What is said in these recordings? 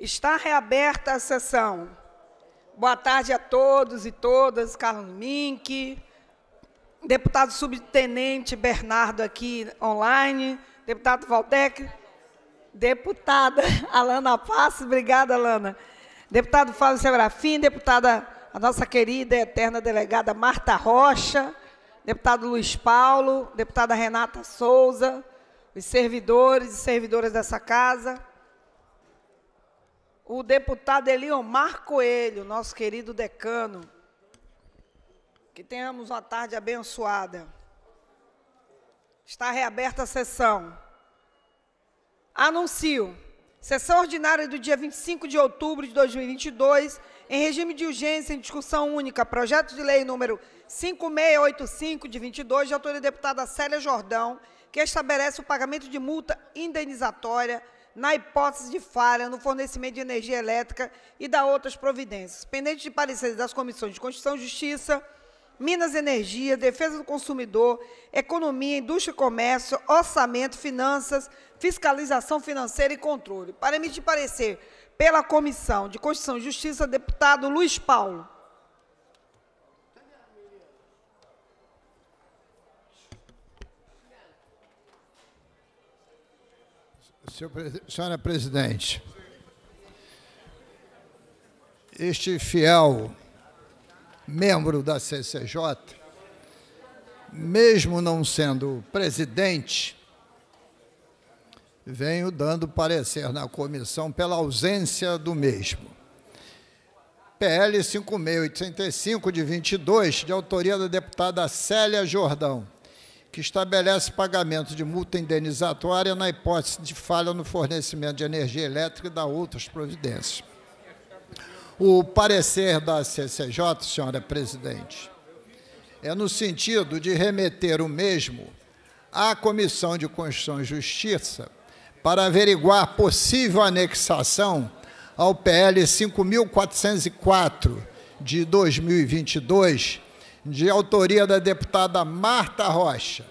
Está reaberta a sessão. Boa tarde a todos e todas, Carlos Mink, deputado subtenente Bernardo aqui online, deputado Valdec, deputada Alana Passos, obrigada, Alana. Deputado Fábio Serafim, deputada, a nossa querida e eterna delegada Marta Rocha, deputado Luiz Paulo, deputada Renata Souza, os servidores e servidoras dessa casa, o deputado Eliomar Coelho, nosso querido decano. Que tenhamos uma tarde abençoada. Está reaberta a sessão. Anuncio. Sessão ordinária do dia 25 de outubro de 2022, em regime de urgência, em discussão única, projeto de lei número 5685 de 22, de autoria deputada Célia Jordão, que estabelece o pagamento de multa indenizatória na hipótese de falha no fornecimento de energia elétrica e da outras providências, pendente de pareceres das comissões de Constituição e Justiça, Minas e Energia, Defesa do Consumidor, Economia, Indústria e Comércio, Orçamento, Finanças, Fiscalização Financeira e Controle. Para emitir parecer pela Comissão de Constituição e Justiça, deputado Luiz Paulo. Senhora Presidente, este fiel membro da CCJ, mesmo não sendo presidente, venho dando parecer na comissão pela ausência do mesmo. PL 5685 de 22, de autoria da deputada Célia Jordão que estabelece pagamento de multa indenizatória na hipótese de falha no fornecimento de energia elétrica e da outras providências. O parecer da CCJ, senhora presidente, é no sentido de remeter o mesmo à Comissão de Constituição e Justiça para averiguar possível anexação ao PL 5404 de 2022 de autoria da deputada Marta Rocha,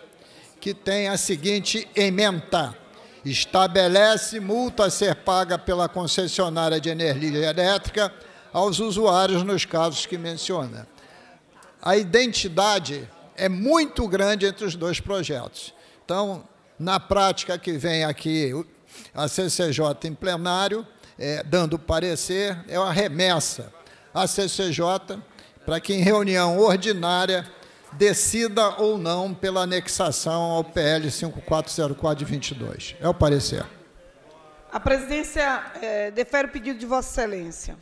que tem a seguinte emenda: estabelece multa a ser paga pela concessionária de energia elétrica aos usuários nos casos que menciona. A identidade é muito grande entre os dois projetos. Então, na prática que vem aqui a CCJ em plenário, é, dando parecer, é uma remessa. A CCJ para que em reunião ordinária decida ou não pela anexação ao PL 5404 de 22. É o parecer. A presidência é, defere o pedido de Vossa Excelência.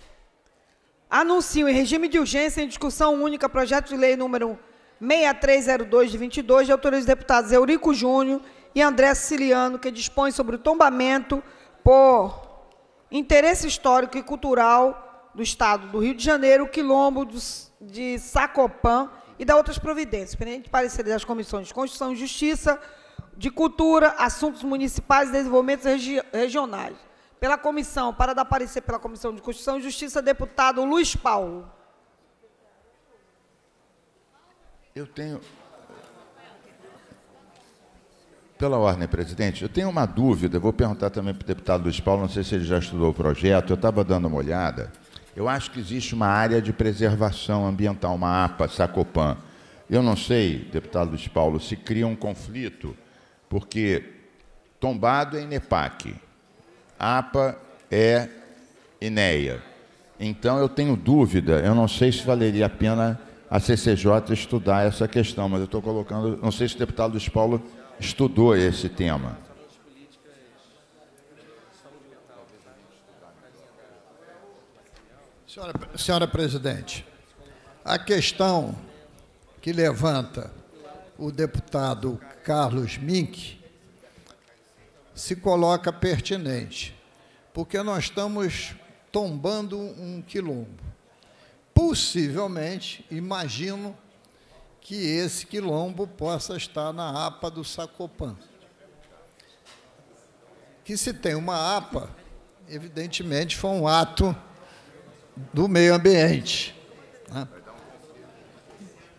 Anuncio em regime de urgência em discussão única projeto de lei número 6302 de 22 de autoria dos deputados Eurico Júnior e André Siciliano, que dispõe sobre o tombamento por interesse histórico e cultural do Estado do Rio de Janeiro, quilombo dos de Sacopan e da outras providências, pendente parecer das comissões de Constituição e Justiça, de Cultura, Assuntos Municipais e Desenvolvimentos regi Regionais. Pela comissão, para dar parecer pela Comissão de Constituição e Justiça, deputado Luiz Paulo. Eu tenho. Pela ordem, presidente, eu tenho uma dúvida, vou perguntar também para o deputado Luiz Paulo, não sei se ele já estudou o projeto, eu estava dando uma olhada. Eu acho que existe uma área de preservação ambiental, uma APA, Sacopan. Eu não sei, deputado Luiz Paulo, se cria um conflito, porque tombado é INEPAC, APA é INEA. Então eu tenho dúvida, eu não sei se valeria a pena a CCJ estudar essa questão, mas eu estou colocando, não sei se o deputado Luiz Paulo estudou esse tema. Senhora, senhora presidente, a questão que levanta o deputado Carlos Mink se coloca pertinente, porque nós estamos tombando um quilombo. Possivelmente, imagino que esse quilombo possa estar na APA do Sacopan. Que se tem uma APA, evidentemente foi um ato do meio ambiente. Né?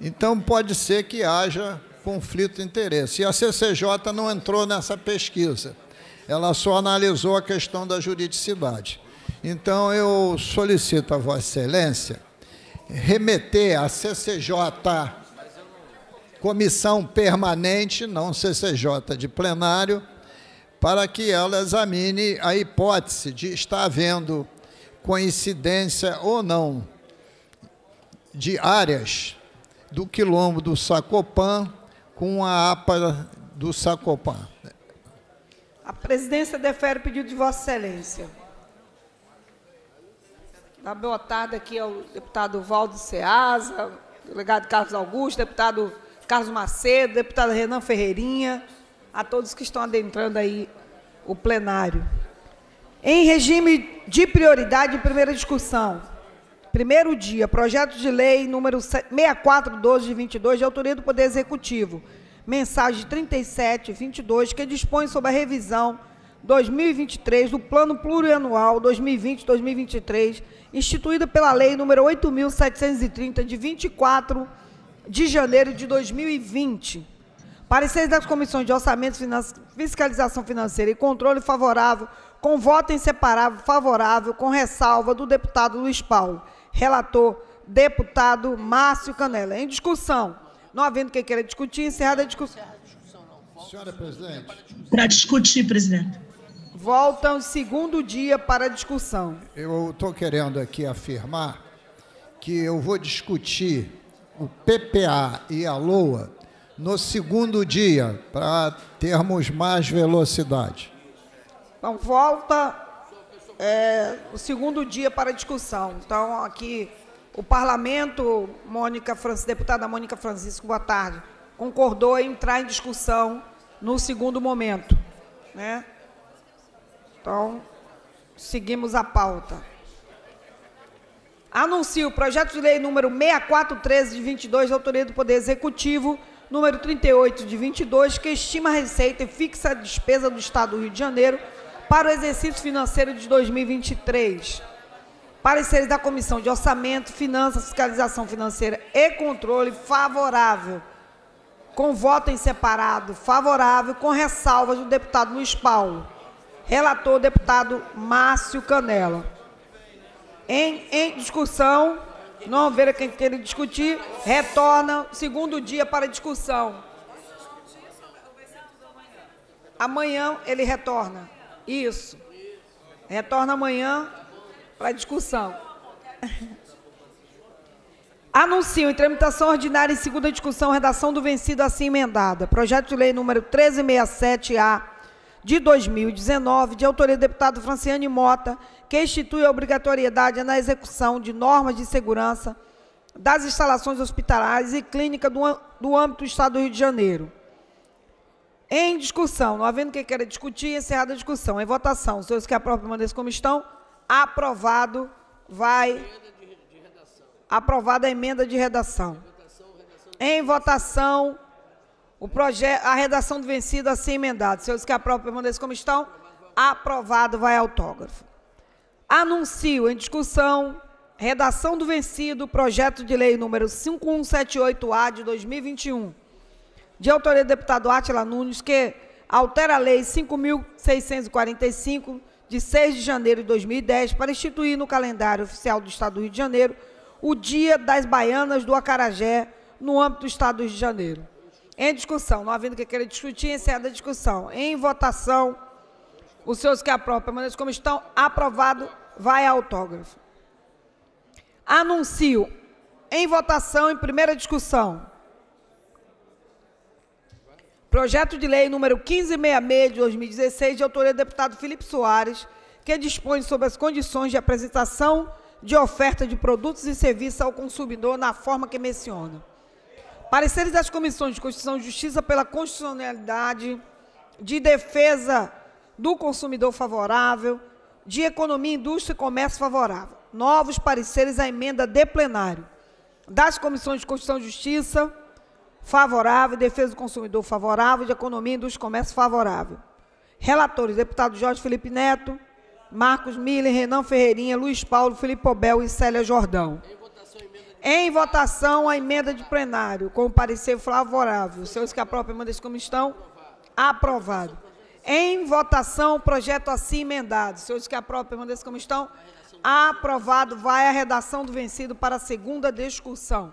Então, pode ser que haja conflito de interesse. E a CCJ não entrou nessa pesquisa, ela só analisou a questão da juridicidade. Então, eu solicito a Vossa Excelência remeter à CCJ, comissão permanente, não CCJ de plenário, para que ela examine a hipótese de estar havendo coincidência ou não, de áreas do quilombo do Sacopã com a APA do Sacopã. A presidência defere o pedido de Vossa Excelência. Dá boa tarde aqui ao deputado Valdo Ceasa, delegado Carlos Augusto, deputado Carlos Macedo, deputado Renan Ferreirinha, a todos que estão adentrando aí o plenário. Em regime de prioridade, primeira discussão. Primeiro dia, projeto de lei número 6412 de 22, de autoria do Poder Executivo. Mensagem 3722, que dispõe sobre a revisão 2023 do Plano Plurianual 2020-2023, instituída pela Lei número 8.730, de 24 de janeiro de 2020. Pareceres das comissões de Orçamento, Fiscalização Financeira e Controle favorável com voto em separado favorável, com ressalva do deputado Luiz Paulo. Relator, deputado Márcio Canela. Em discussão. Não havendo quem queira discutir, encerrada a discussão. Senhora presidente. Para discutir, presidente. Volta o segundo dia para a discussão. Eu estou querendo aqui afirmar que eu vou discutir o PPA e a LOA no segundo dia, para termos mais velocidade. Então, volta é, o segundo dia para discussão. Então, aqui, o parlamento, Mônica Francis, deputada Mônica Francisco, boa tarde, concordou em entrar em discussão no segundo momento. Né? Então, seguimos a pauta. Anuncio o projeto de lei número 6413 de 22, da autoria do Poder Executivo, número 38 de 22, que estima a receita e fixa a despesa do Estado do Rio de Janeiro para o exercício financeiro de 2023. Pareceres da Comissão de Orçamento, Finanças, Fiscalização Financeira e Controle favorável. Com voto em separado, favorável, com ressalvas do deputado Luiz Paulo. Relator, deputado Márcio Canela. Em, em discussão, não haverá quem queira discutir, retorna segundo dia para discussão. Amanhã ele retorna. Isso. Retorna amanhã para discussão. Anuncio em tramitação ordinária e segunda discussão, redação do vencido assim emendada. Projeto de lei número 1367-A de 2019, de autoria do deputado Franciane Mota, que institui a obrigatoriedade na execução de normas de segurança das instalações hospitalares e clínicas do, do âmbito do Estado do Rio de Janeiro. Em discussão, não havendo quem queira discutir, encerrada a discussão. Em votação, os senhores que aprovam permaneçam como estão. Aprovado. Vai. Aprovada a emenda de redação. Em votação, o projeto, a redação do vencido assim emendada. Senhores que aprovam permaneçam como estão. Aprovado. Vai autógrafo. Anuncio em discussão redação do vencido, projeto de lei número 5178-A de 2021 de autoria do deputado Átila Nunes, que altera a Lei 5.645, de 6 de janeiro de 2010, para instituir no calendário oficial do Estado do Rio de Janeiro o Dia das Baianas do Acarajé, no âmbito do Estado do Rio de Janeiro. Em discussão, não havendo que queira discutir, encerra a discussão. Em votação, os senhores que aprovam permaneçam como estão. Aprovado, vai a autógrafo. Anuncio em votação em primeira discussão Projeto de lei número 1566 de 2016, de autoria do deputado Felipe Soares, que dispõe sobre as condições de apresentação de oferta de produtos e serviços ao consumidor na forma que menciona. Pareceres das comissões de Constituição e Justiça pela constitucionalidade, de defesa do consumidor favorável, de economia, indústria e comércio favorável. Novos pareceres à emenda de plenário das comissões de Constituição e Justiça favorável, defesa do consumidor favorável, de economia e dos comércios favorável. Relatores, deputado Jorge Felipe Neto, Marcos Miller, Renan Ferreirinha, Luiz Paulo, Felipe Obel e Célia Jordão. Em votação, a emenda de plenário, com parecer favorável. Senhores que a a emenda de assim comissão, aprovado. Em votação, o projeto assim emendado. Senhores que a a emenda de assim comissão, aprovado. Vai a redação do vencido para a segunda discussão.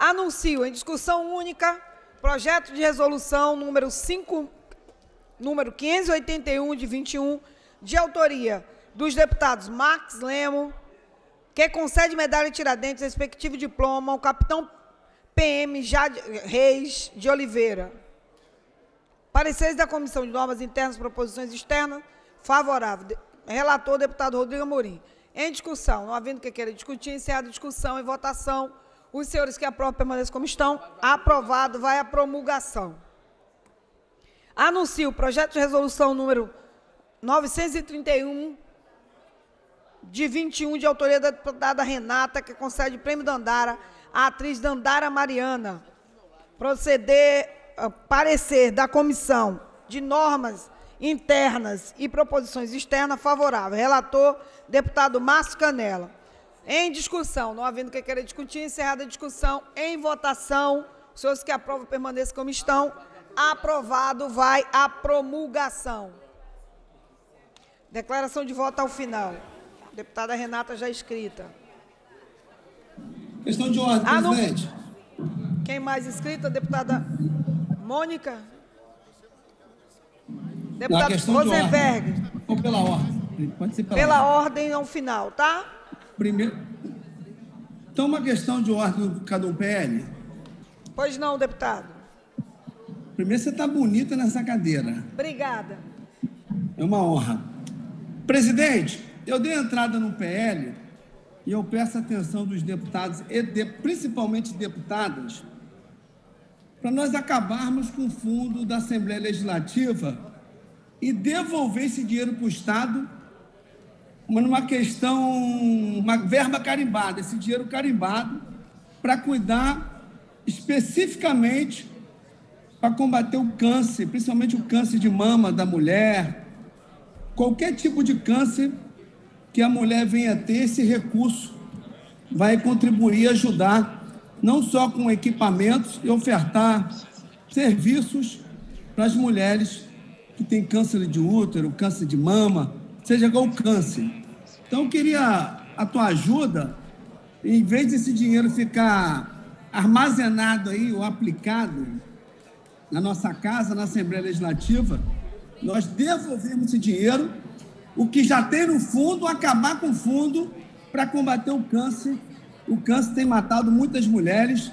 Anuncio em discussão única projeto de resolução número 5 número 581 de 21 de autoria dos deputados Max Lemo, que concede medalha Tiradentes, respectivo diploma, ao capitão PM Reis de Oliveira. Pareceres da Comissão de Normas Internas e Proposições Externas, favorável. Relator, deputado Rodrigo Amorim. Em discussão, não havendo que queira discutir, encerrada a discussão e votação. Os senhores que aprovam permaneçam como estão. Aprovado, vai à promulgação. Anuncio o projeto de resolução número 931, de 21, de autoria da deputada Renata, que concede prêmio prêmio Dandara à atriz Dandara Mariana. Proceder, ah, parecer da comissão de normas internas e proposições externas favorável. Relator, deputado Márcio Canela. Em discussão, não havendo que queira discutir, encerrada a discussão, em votação, os senhores que aprovam permaneçam como estão. Aprovado vai a promulgação. Declaração de voto ao final. Deputada Renata já escrita. Questão de ordem, ah, presidente. Não... Quem mais escrita? Deputada Mônica? Deputado Rosenberg. Ou pela ordem. Pode ser pela, pela ordem. ordem ao final, tá? Primeiro. Então, uma questão de ordem do PL. Pois não, deputado. Primeiro, você está bonita nessa cadeira. Obrigada. É uma honra. Presidente, eu dei entrada no PL e eu peço a atenção dos deputados, e de, principalmente deputadas, para nós acabarmos com o fundo da Assembleia Legislativa e devolver esse dinheiro para o Estado mas numa questão, uma verba carimbada, esse dinheiro carimbado, para cuidar especificamente para combater o câncer, principalmente o câncer de mama da mulher, qualquer tipo de câncer que a mulher venha a ter, esse recurso vai contribuir, ajudar, não só com equipamentos e ofertar serviços para as mulheres que têm câncer de útero, câncer de mama, seja igual o câncer. Então, eu queria a tua ajuda, em vez desse dinheiro ficar armazenado aí ou aplicado na nossa casa, na Assembleia Legislativa, nós devolvemos esse dinheiro, o que já tem no fundo, acabar com o fundo para combater o câncer. O câncer tem matado muitas mulheres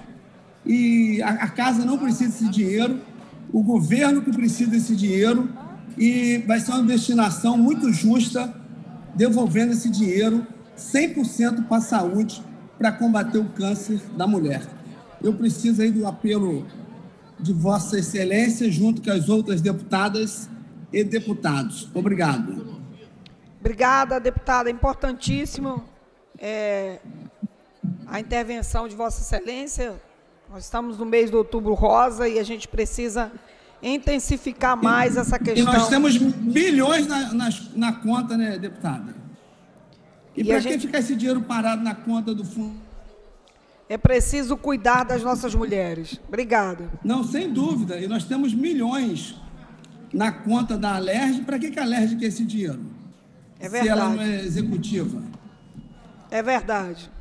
e a, a casa não precisa desse dinheiro, o governo que precisa desse dinheiro e vai ser uma destinação muito justa, devolvendo esse dinheiro 100% para a saúde, para combater o câncer da mulher. Eu preciso aí do apelo de Vossa Excelência, junto com as outras deputadas e deputados. Obrigado. Obrigada, deputada. Importantíssimo é, a intervenção de Vossa Excelência. Nós estamos no mês de outubro rosa e a gente precisa intensificar mais e, essa questão. E nós temos bilhões na, na, na conta, né, deputada? E, e para gente... que ficar esse dinheiro parado na conta do fundo? É preciso cuidar das nossas mulheres. Obrigada. Não, sem dúvida. E nós temos milhões na conta da Alerj. Para que, que a Alerj quer esse dinheiro? É verdade. Se ela não é executiva. É verdade.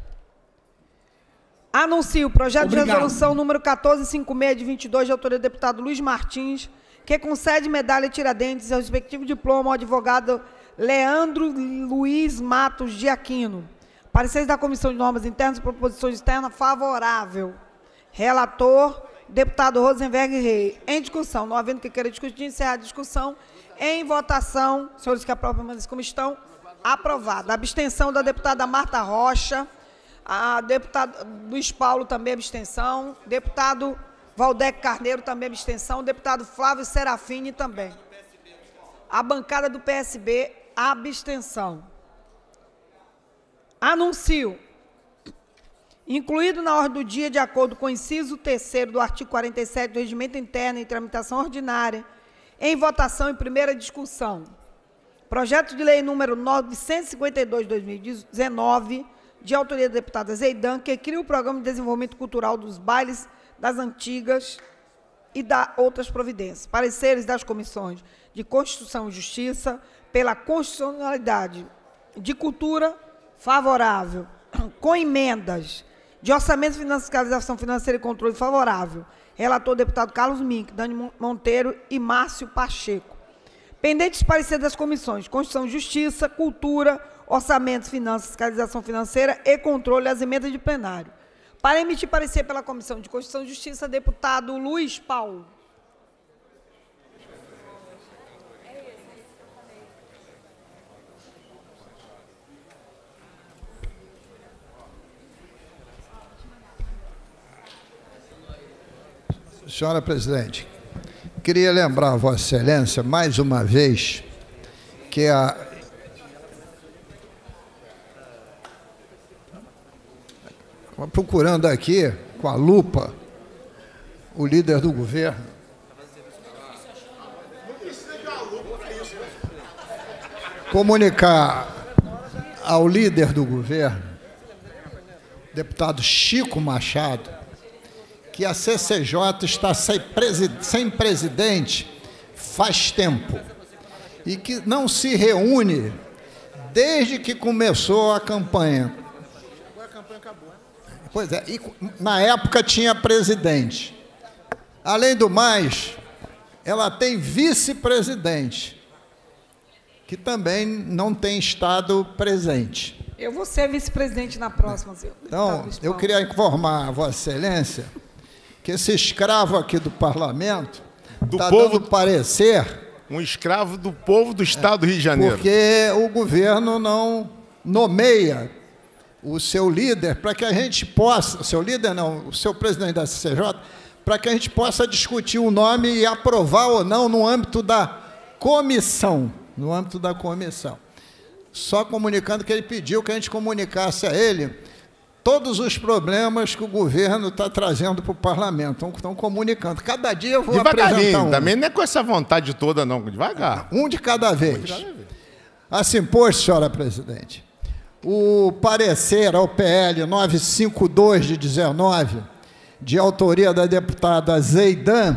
Anuncio o projeto Obrigado. de resolução número 1456 de 22, de autoria do deputado Luiz Martins, que concede medalha Tiradentes e respectivo diploma ao advogado Leandro Luiz Matos de Aquino. Pareceres da Comissão de Normas Internas e Proposições Externas favorável. Relator, deputado Rosenberg Rei. Em discussão, não havendo que queira discutir, encerrar a discussão. Em votação, senhores que aprovam, permaneçam como estão. Aprovado. Abstenção da deputada Marta Rocha a deputado Luiz Paulo também abstenção, deputado Valdec Carneiro também abstenção, deputado Flávio Serafini também. A bancada do PSB, abstenção. Anuncio. Incluído na ordem do dia, de acordo com o inciso 3 do artigo 47 do Regimento Interno em tramitação ordinária, em votação em primeira discussão. Projeto de Lei número 952-2019, de autoria da deputada Zeidan, que cria o Programa de Desenvolvimento Cultural dos Bailes das Antigas e da outras providências. Pareceres das comissões de Constituição e Justiça pela constitucionalidade de cultura favorável, com emendas de orçamento, fiscalização financeira e controle favorável. Relator deputado Carlos Mink, Dani Monteiro e Márcio Pacheco. Pendentes pareceres das comissões Constituição e Justiça, Cultura, orçamento, finanças, fiscalização financeira e controle às emendas de plenário. Para emitir parecer pela Comissão de Constituição e Justiça, deputado Luiz Paulo. Senhora presidente, queria lembrar Vossa Excelência mais uma vez que a procurando aqui, com a lupa, o líder do governo. Comunicar ao líder do governo, deputado Chico Machado, que a CCJ está sem, presi sem presidente faz tempo e que não se reúne desde que começou a campanha Pois é, e, na época tinha presidente. Além do mais, ela tem vice-presidente, que também não tem estado presente. Eu vou ser vice-presidente na próxima, senhor. Então, tá, eu queria informar a Vossa Excelência que esse escravo aqui do parlamento está dando parecer. Um escravo do povo do estado é, do Rio de Janeiro. Porque o governo não nomeia o seu líder, para que a gente possa, o seu líder não, o seu presidente da CCJ, para que a gente possa discutir o nome e aprovar ou não no âmbito da comissão, no âmbito da comissão. Só comunicando que ele pediu que a gente comunicasse a ele todos os problemas que o governo está trazendo para o parlamento. Então, estão comunicando. Cada dia eu vou apresentar um. também não é com essa vontade toda, não. Devagar. Um de cada vez. Um de cada vez. Assim, pois, senhora presidente o parecer ao PL 952 de 19, de autoria da deputada Zeidan,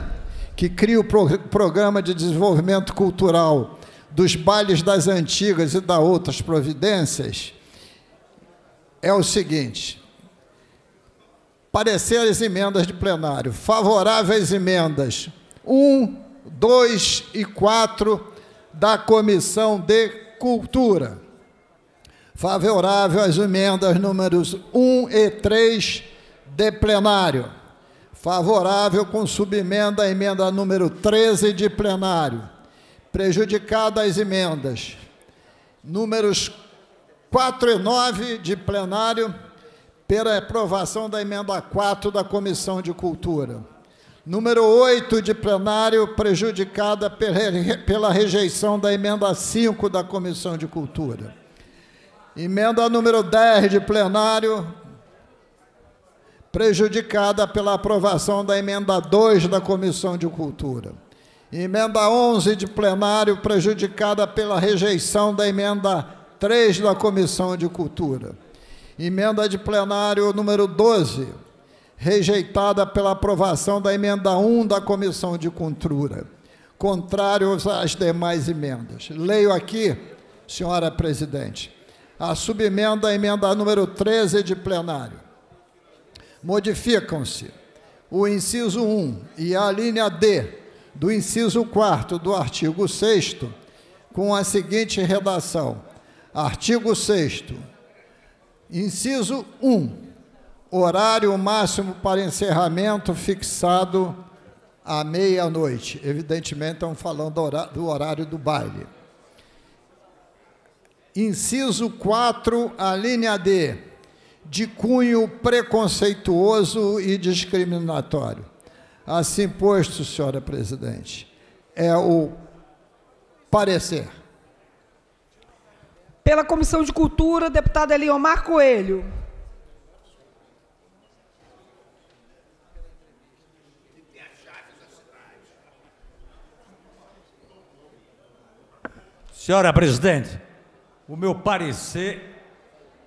que cria o pro Programa de Desenvolvimento Cultural dos Bailes das Antigas e da Outras Providências, é o seguinte. Parecer as emendas de plenário. Favoráveis emendas 1, 2 e 4 da Comissão de Cultura favorável às emendas números 1 e 3 de plenário. Favorável com subemenda à emenda número 13 de plenário. Prejudicada as emendas números 4 e 9 de plenário pela aprovação da emenda 4 da Comissão de Cultura. Número 8 de plenário, prejudicada pela rejeição da emenda 5 da Comissão de Cultura. Emenda número 10 de plenário, prejudicada pela aprovação da emenda 2 da Comissão de Cultura. Emenda 11 de plenário, prejudicada pela rejeição da emenda 3 da Comissão de Cultura. Emenda de plenário número 12, rejeitada pela aprovação da emenda 1 da Comissão de Cultura, Contrário às demais emendas. Leio aqui, senhora presidente a subemenda à emenda número 13 de plenário. Modificam-se o inciso 1 e a linha D do inciso 4 do artigo 6 com a seguinte redação: Artigo 6 inciso 1. Horário máximo para encerramento fixado à meia-noite. Evidentemente, estamos falando do horário do baile. Inciso 4, a linha D, de cunho preconceituoso e discriminatório. Assim posto, senhora presidente, é o parecer. Pela Comissão de Cultura, deputado Eliomar Coelho. Senhora presidente, o meu parecer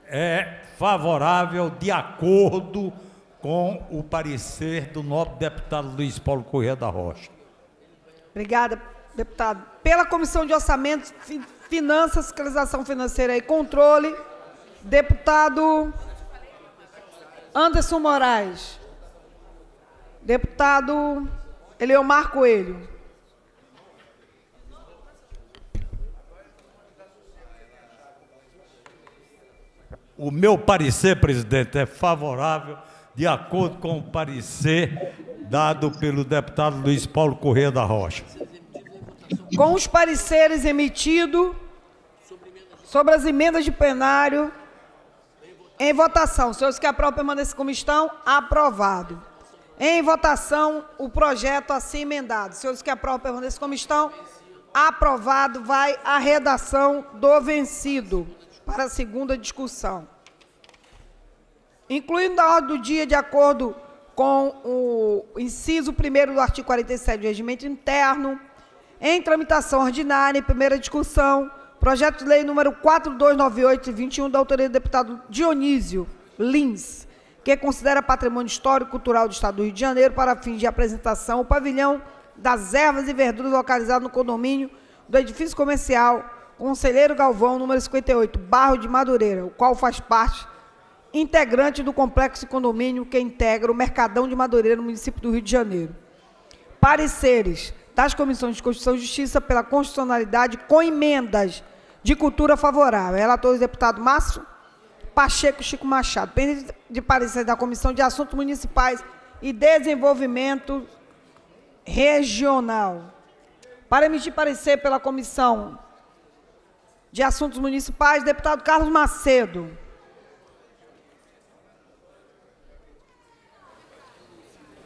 é favorável de acordo com o parecer do nobre deputado Luiz Paulo Corrêa da Rocha. Obrigada, deputado. Pela Comissão de Orçamento, Finanças, Fiscalização Financeira e Controle, deputado Anderson Moraes. Deputado Eleomar Coelho. O meu parecer, presidente, é favorável, de acordo com o parecer dado pelo deputado Luiz Paulo Corrêa da Rocha. Com os pareceres emitidos sobre as emendas de plenário, em votação, senhores que aprovam permaneçam como estão, aprovado. Em votação, o projeto assim emendado. senhores que aprovam permaneçam como estão, aprovado. Vai a redação do vencido para a segunda discussão. Incluindo a ordem do dia, de acordo com o inciso 1 do artigo 47 do Regimento Interno, em tramitação ordinária, em primeira discussão, projeto de lei número 4298-21, da autoria do deputado Dionísio Lins, que considera patrimônio histórico e cultural do Estado do Rio de Janeiro para fins de apresentação o pavilhão das ervas e verduras localizado no condomínio do edifício comercial Conselheiro Galvão, número 58, Barro de Madureira, o qual faz parte integrante do complexo condomínio que integra o Mercadão de Madureira, no município do Rio de Janeiro. Pareceres das comissões de Constituição e Justiça pela constitucionalidade com emendas de cultura favorável. Relator deputado Márcio Pacheco Chico Machado. Pedido de parecer da Comissão de Assuntos Municipais e Desenvolvimento Regional. Para emitir parecer pela Comissão de Assuntos Municipais, deputado Carlos Macedo.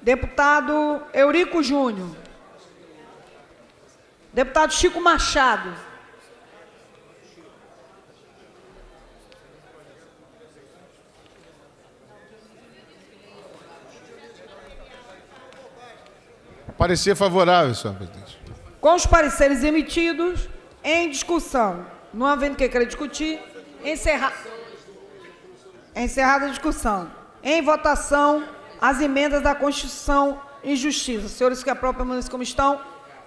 Deputado Eurico Júnior. Deputado Chico Machado. Parecer favorável, senhor presidente. Com os pareceres emitidos, em discussão, não havendo que queira discutir, encerra... encerrada a discussão. Em votação, as emendas da Constituição e Justiça. Senhores que aprovam, permaneçam como estão.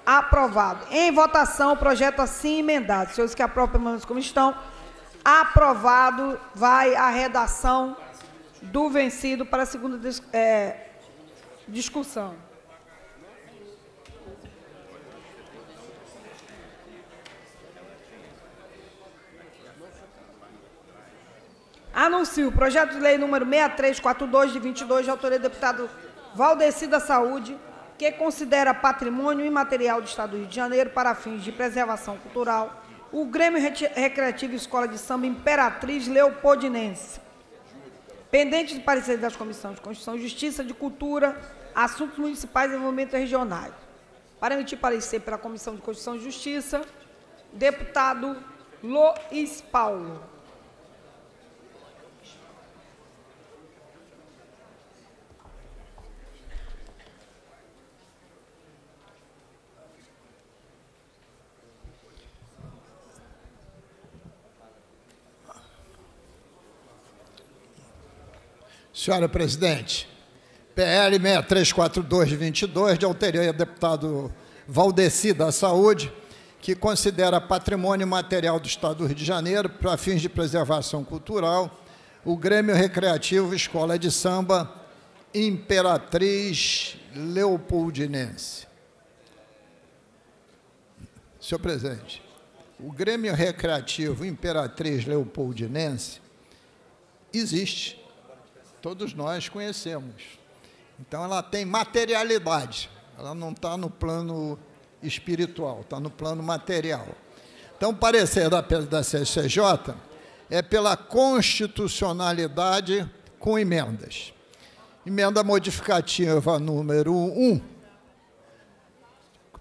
Aprovado. Em votação, o projeto assim emendado. Senhores que aprovam, permaneçam como estão. Aprovado. Vai a redação do vencido para a segunda é, discussão. Anuncio o projeto de lei número 6342 de 22, de autoria do deputado Valdeci da Saúde, que considera patrimônio imaterial do Estado do Rio de Janeiro para fins de preservação cultural o Grêmio Recreativo Escola de Samba Imperatriz Leopoldinense, pendente de parecer das Comissões de Constituição e Justiça, de Cultura, Assuntos Municipais e Desenvolvimento Regional. Para emitir parecer pela Comissão de Constituição e Justiça, deputado Luiz Paulo. Senhora presidente, PL 6342 de 22, de autoria do deputado Valdeci da Saúde, que considera patrimônio material do Estado do Rio de Janeiro, para fins de preservação cultural, o Grêmio Recreativo Escola de Samba Imperatriz Leopoldinense. Senhor presidente, o Grêmio Recreativo Imperatriz Leopoldinense existe todos nós conhecemos. Então ela tem materialidade, ela não está no plano espiritual, está no plano material. Então, parecer da, da CCJ é pela constitucionalidade com emendas. Emenda modificativa número 1,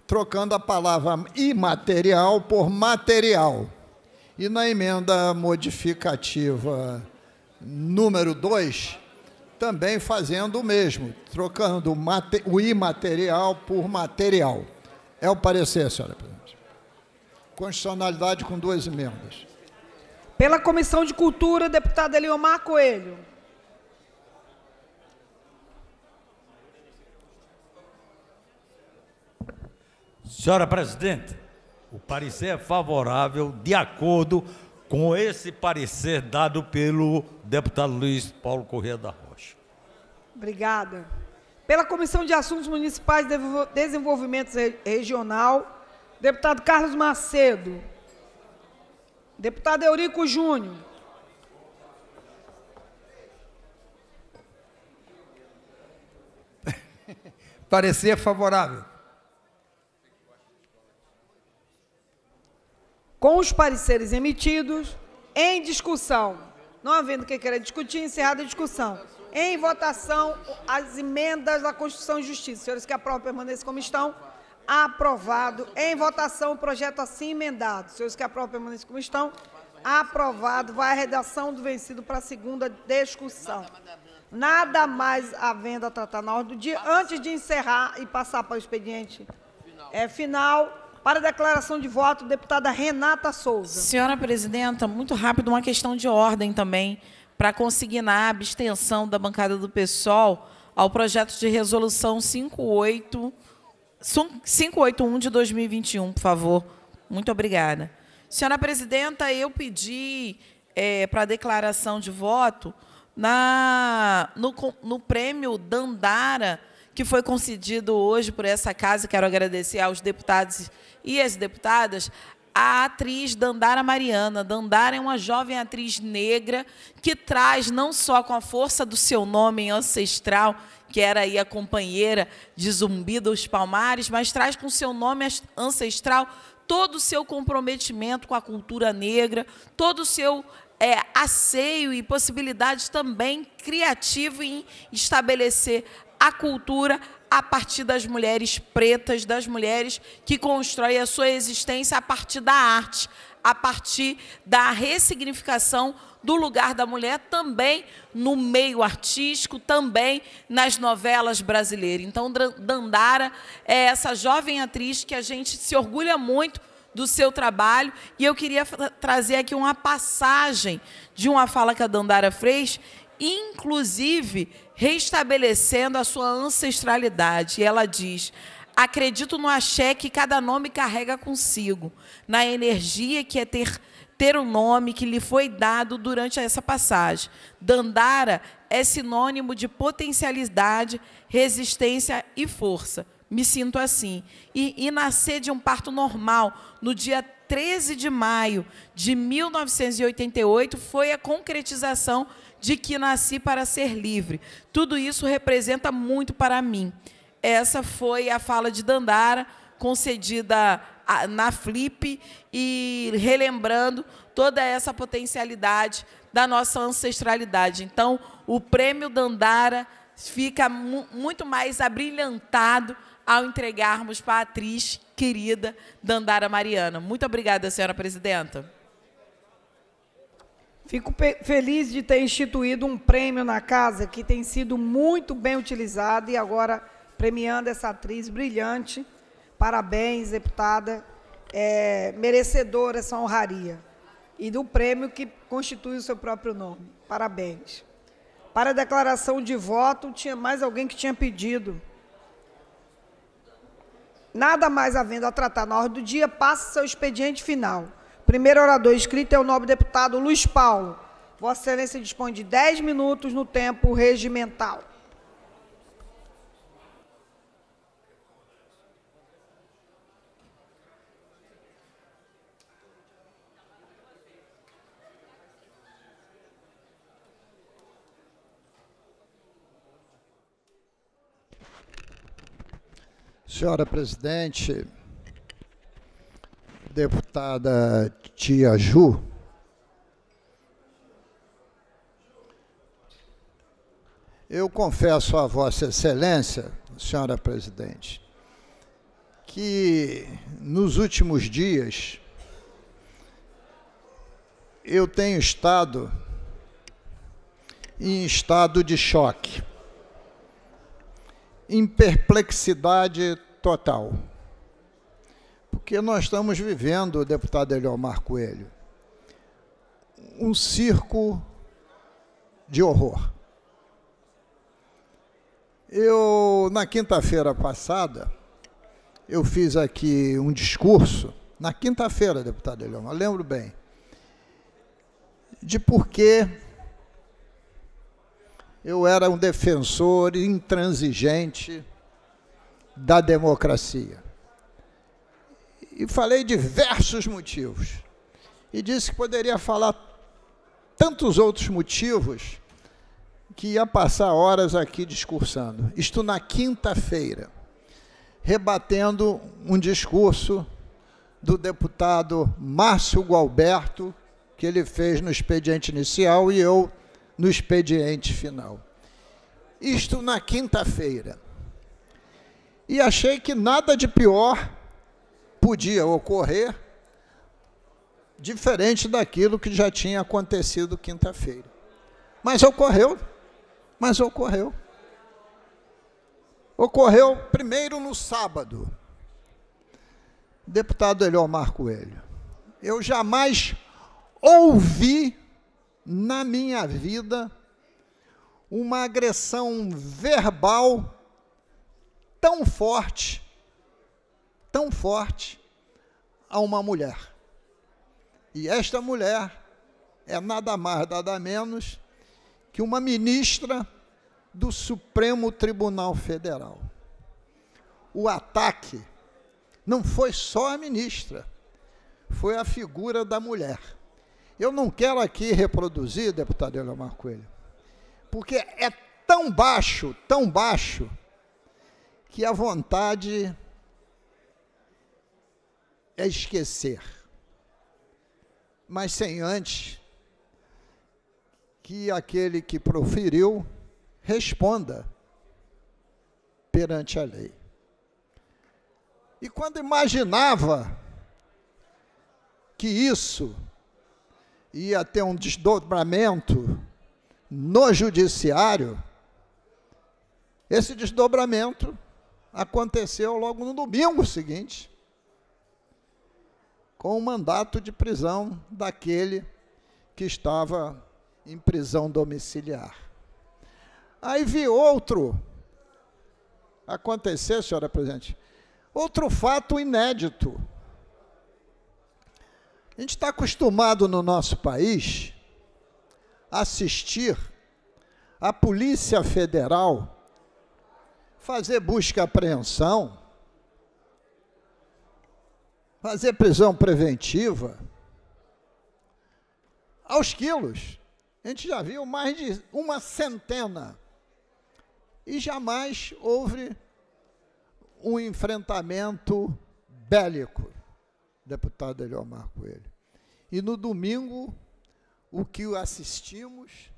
trocando a palavra imaterial por material. E na emenda modificativa número 2, também fazendo o mesmo, trocando o imaterial por material. É o parecer, senhora presidente. Constitucionalidade com duas emendas. Pela Comissão de Cultura, deputada Eliomar Coelho. Senhora presidente, o parecer é favorável de acordo com esse parecer dado pelo deputado Luiz Paulo Corrêa da Rocha. Obrigada. Pela Comissão de Assuntos Municipais e Desenvolvimento Regional, deputado Carlos Macedo. Deputado Eurico Júnior. Parecer favorável. Com os pareceres emitidos, em discussão. Não havendo quem queira discutir, encerrada a discussão. Em votação, as emendas da Constituição e Justiça. Senhores que aprovam, permaneçam como estão. Aprovado. Em votação, o projeto assim emendado. Senhores que aprovam, permaneçam como estão. Aprovado. Vai a redação do vencido para a segunda discussão. Nada mais havendo a tratar na ordem do dia. Antes de encerrar e passar para o expediente é, final, para a declaração de voto, deputada Renata Souza. Senhora presidenta, muito rápido, uma questão de ordem também para consignar a abstenção da bancada do PSOL ao projeto de resolução 58, 581 de 2021, por favor. Muito obrigada. Senhora presidenta, eu pedi é, para declaração de voto na, no, no prêmio Dandara, que foi concedido hoje por essa casa. Quero agradecer aos deputados e às deputadas a atriz Dandara Mariana. Dandara é uma jovem atriz negra que traz não só com a força do seu nome ancestral, que era aí a companheira de Zumbi dos Palmares, mas traz com seu nome ancestral todo o seu comprometimento com a cultura negra, todo o seu é, asseio e possibilidades também criativo em estabelecer a cultura a partir das mulheres pretas, das mulheres que constroem a sua existência a partir da arte, a partir da ressignificação do lugar da mulher também no meio artístico, também nas novelas brasileiras. Então, Dandara é essa jovem atriz que a gente se orgulha muito do seu trabalho. E eu queria trazer aqui uma passagem de uma fala que a Dandara fez, inclusive restabelecendo a sua ancestralidade. E ela diz: acredito no axé que cada nome carrega consigo, na energia que é ter ter o um nome que lhe foi dado durante essa passagem. Dandara é sinônimo de potencialidade, resistência e força. Me sinto assim. E, e nascer de um parto normal no dia 13 de maio de 1988 foi a concretização de que nasci para ser livre. Tudo isso representa muito para mim. Essa foi a fala de Dandara, concedida na Flip e relembrando toda essa potencialidade da nossa ancestralidade. Então, o prêmio Dandara fica mu muito mais abrilhantado ao entregarmos para a atriz querida Dandara Mariana. Muito obrigada, senhora presidenta. Fico feliz de ter instituído um prêmio na casa que tem sido muito bem utilizado e agora premiando essa atriz brilhante. Parabéns, deputada, é, merecedora essa honraria e do prêmio que constitui o seu próprio nome. Parabéns. Para a declaração de voto, tinha mais alguém que tinha pedido. Nada mais havendo a tratar na ordem do dia, passa seu expediente final. Primeiro orador inscrito é o nobre deputado Luiz Paulo. Vossa Excelência dispõe de 10 minutos no tempo regimental. Senhora presidente, deputada Tia Ju. Eu confesso a Vossa Excelência, senhora presidente, que nos últimos dias eu tenho estado em estado de choque, em perplexidade total porque nós estamos vivendo, deputado Eliomar Coelho, um circo de horror. Eu, na quinta-feira passada, eu fiz aqui um discurso, na quinta-feira, deputado Eliomar, lembro bem, de por que eu era um defensor intransigente da democracia e falei diversos motivos. E disse que poderia falar tantos outros motivos que ia passar horas aqui discursando. Isto na quinta-feira, rebatendo um discurso do deputado Márcio Gualberto, que ele fez no expediente inicial e eu no expediente final. Isto na quinta-feira. E achei que nada de pior podia ocorrer diferente daquilo que já tinha acontecido quinta-feira. Mas ocorreu, mas ocorreu. Ocorreu primeiro no sábado. Deputado Eliomar Coelho, eu jamais ouvi na minha vida uma agressão verbal tão forte tão forte a uma mulher. E esta mulher é nada mais, nada menos que uma ministra do Supremo Tribunal Federal. O ataque não foi só a ministra, foi a figura da mulher. Eu não quero aqui reproduzir, deputado Eleomar Coelho, porque é tão baixo, tão baixo, que a vontade é esquecer, mas sem antes que aquele que proferiu responda perante a lei. E quando imaginava que isso ia ter um desdobramento no judiciário, esse desdobramento aconteceu logo no domingo seguinte com o mandato de prisão daquele que estava em prisão domiciliar. Aí vi outro acontecer, senhora presidente, outro fato inédito. A gente está acostumado no nosso país a assistir a Polícia Federal fazer busca e apreensão fazer prisão preventiva aos quilos. A gente já viu mais de uma centena. E jamais houve um enfrentamento bélico, deputado Eliomar Coelho. E no domingo, o que assistimos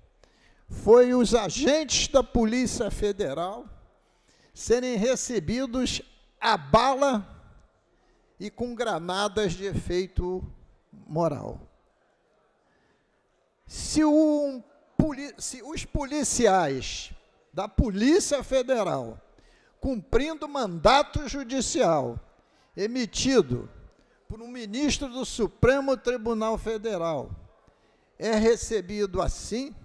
foi os agentes da Polícia Federal serem recebidos a bala e com granadas de efeito moral. Se, um, se os policiais da Polícia Federal, cumprindo mandato judicial emitido por um ministro do Supremo Tribunal Federal, é recebido assim,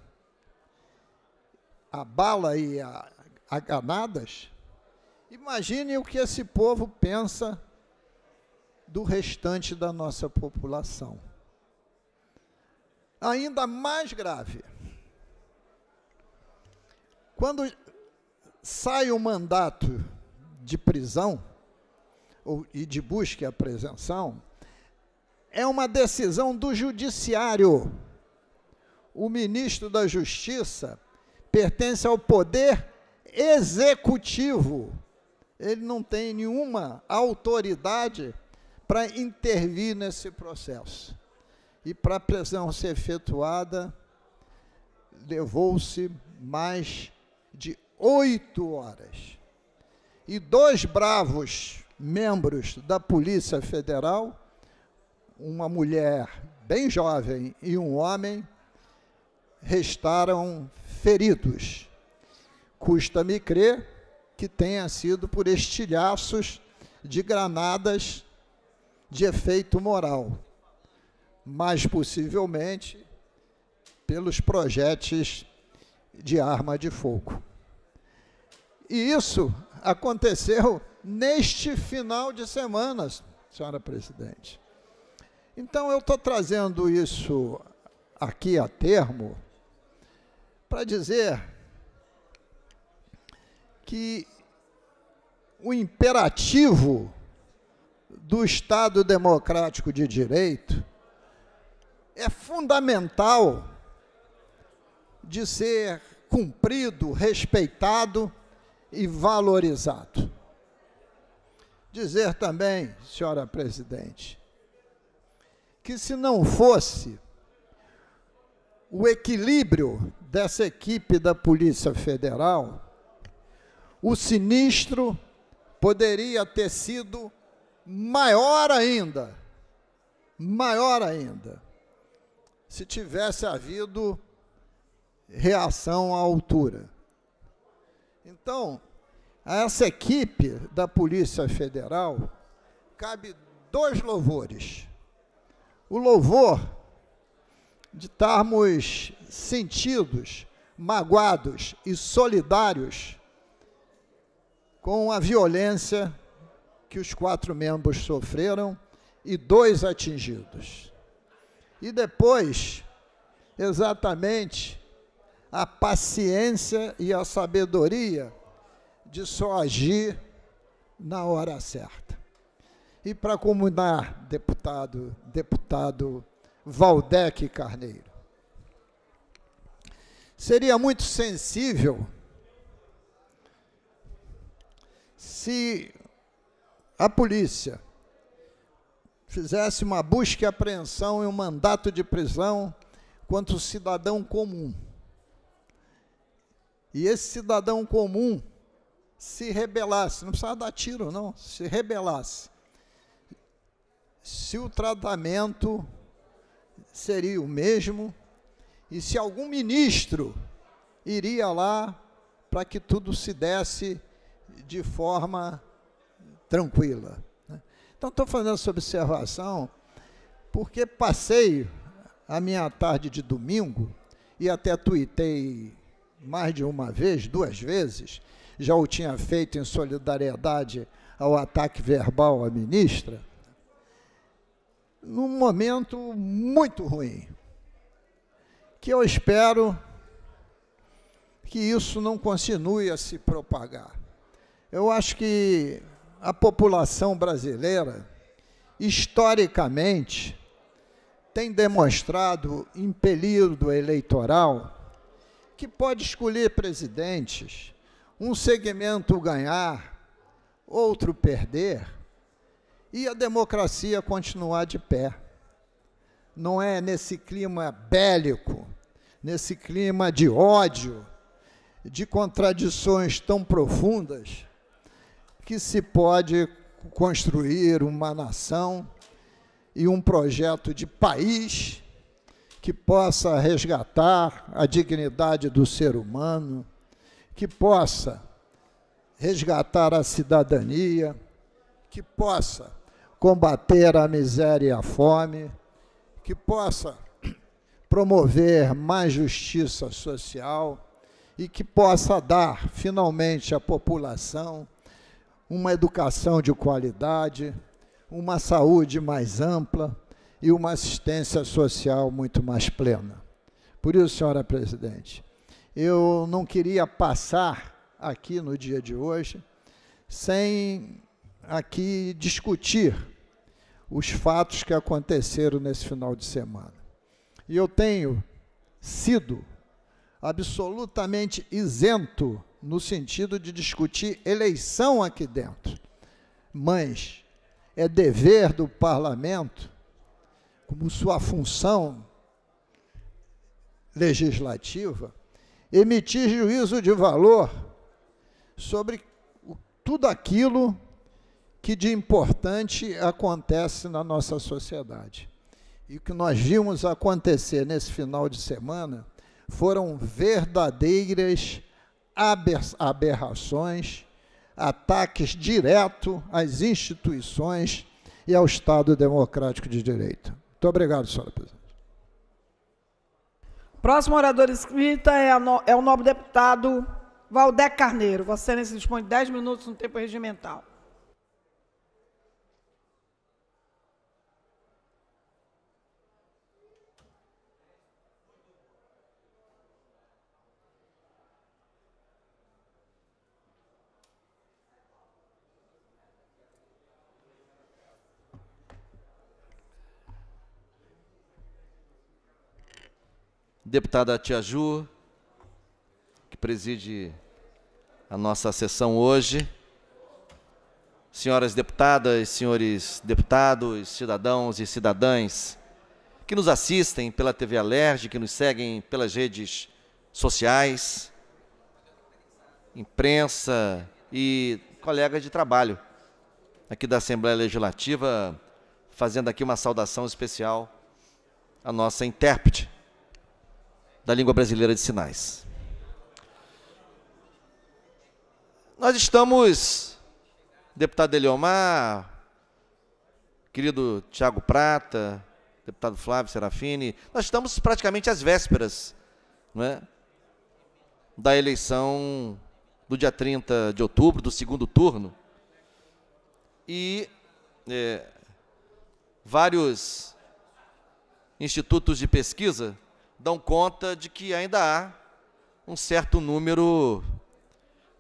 a bala e a, a ganadas, imagine o que esse povo pensa do restante da nossa população. Ainda mais grave, quando sai o mandato de prisão ou, e de busca e apreensão, é uma decisão do judiciário. O ministro da Justiça pertence ao poder executivo. Ele não tem nenhuma autoridade para intervir nesse processo. E para a prisão ser efetuada, levou-se mais de oito horas. E dois bravos membros da Polícia Federal, uma mulher bem jovem e um homem, restaram feridos. Custa-me crer que tenha sido por estilhaços de granadas de efeito moral, mas possivelmente pelos projetos de arma de fogo. E isso aconteceu neste final de semana, senhora presidente. Então eu estou trazendo isso aqui a termo para dizer que o imperativo do Estado Democrático de Direito é fundamental de ser cumprido, respeitado e valorizado. Dizer também, senhora presidente, que se não fosse o equilíbrio dessa equipe da Polícia Federal, o sinistro poderia ter sido maior ainda. Maior ainda. Se tivesse havido reação à altura. Então, a essa equipe da Polícia Federal cabe dois louvores. O louvor de estarmos sentidos, magoados e solidários com a violência que os quatro membros sofreram e dois atingidos. E depois, exatamente, a paciência e a sabedoria de só agir na hora certa. E para comunar, deputado, deputado Valdec Carneiro, seria muito sensível se a polícia fizesse uma busca e apreensão e um mandato de prisão contra o cidadão comum. E esse cidadão comum se rebelasse, não precisava dar tiro, não, se rebelasse, se o tratamento seria o mesmo e se algum ministro iria lá para que tudo se desse de forma tranquila. Né? Então, estou fazendo essa observação porque passei a minha tarde de domingo e até tuitei mais de uma vez, duas vezes, já o tinha feito em solidariedade ao ataque verbal à ministra, num momento muito ruim, que eu espero que isso não continue a se propagar. Eu acho que a população brasileira, historicamente, tem demonstrado em período eleitoral que pode escolher presidentes, um segmento ganhar, outro perder, e a democracia continuar de pé. Não é nesse clima bélico, nesse clima de ódio, de contradições tão profundas que se pode construir uma nação e um projeto de país que possa resgatar a dignidade do ser humano, que possa resgatar a cidadania, que possa combater a miséria e a fome, que possa promover mais justiça social e que possa dar finalmente à população uma educação de qualidade, uma saúde mais ampla e uma assistência social muito mais plena. Por isso, senhora presidente, eu não queria passar aqui no dia de hoje sem aqui discutir os fatos que aconteceram nesse final de semana. E eu tenho sido absolutamente isento no sentido de discutir eleição aqui dentro. Mas é dever do parlamento, como sua função legislativa, emitir juízo de valor sobre tudo aquilo que de importante acontece na nossa sociedade. E o que nós vimos acontecer nesse final de semana foram verdadeiras aberrações, ataques direto às instituições e ao Estado democrático de direito. Muito obrigado, senhora presidente. Próximo orador escrita é, no, é o nobre deputado Valdec Carneiro. Você se dispõe de 10 minutos no tempo regimental. deputada Tia Ju, que preside a nossa sessão hoje, senhoras deputadas, senhores deputados, cidadãos e cidadãs que nos assistem pela TV Alerj, que nos seguem pelas redes sociais, imprensa e colegas de trabalho aqui da Assembleia Legislativa, fazendo aqui uma saudação especial à nossa intérprete, da língua brasileira de sinais. Nós estamos, deputado Eliomar, querido Tiago Prata, deputado Flávio Serafini, nós estamos praticamente às vésperas é? da eleição do dia 30 de outubro, do segundo turno. E é, vários institutos de pesquisa dão conta de que ainda há um certo número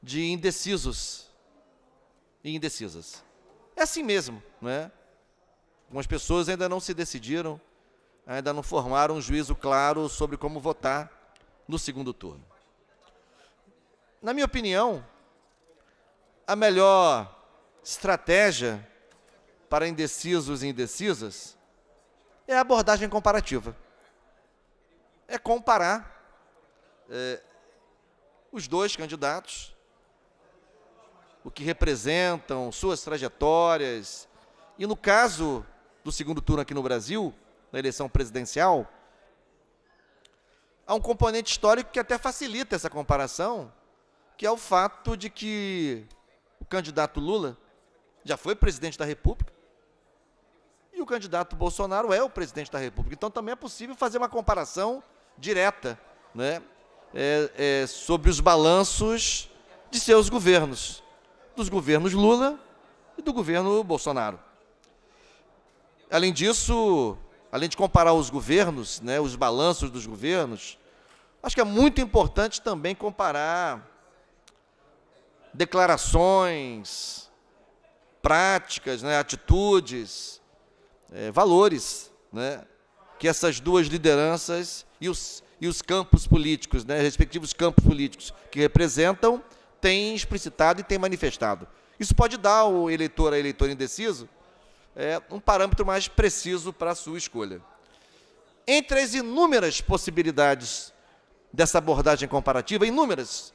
de indecisos e indecisas. É assim mesmo, não é? Algumas pessoas ainda não se decidiram, ainda não formaram um juízo claro sobre como votar no segundo turno. Na minha opinião, a melhor estratégia para indecisos e indecisas é a abordagem comparativa é comparar é, os dois candidatos, o que representam, suas trajetórias. E no caso do segundo turno aqui no Brasil, na eleição presidencial, há um componente histórico que até facilita essa comparação, que é o fato de que o candidato Lula já foi presidente da República e o candidato Bolsonaro é o presidente da República. Então também é possível fazer uma comparação direta né, é, é, sobre os balanços de seus governos, dos governos Lula e do governo Bolsonaro. Além disso, além de comparar os governos, né, os balanços dos governos, acho que é muito importante também comparar declarações, práticas, né, atitudes, é, valores né, que essas duas lideranças e os, e os campos políticos, né, respectivos campos políticos que representam, têm explicitado e têm manifestado. Isso pode dar ao eleitor, a eleitor indeciso, é, um parâmetro mais preciso para a sua escolha. Entre as inúmeras possibilidades dessa abordagem comparativa, inúmeras,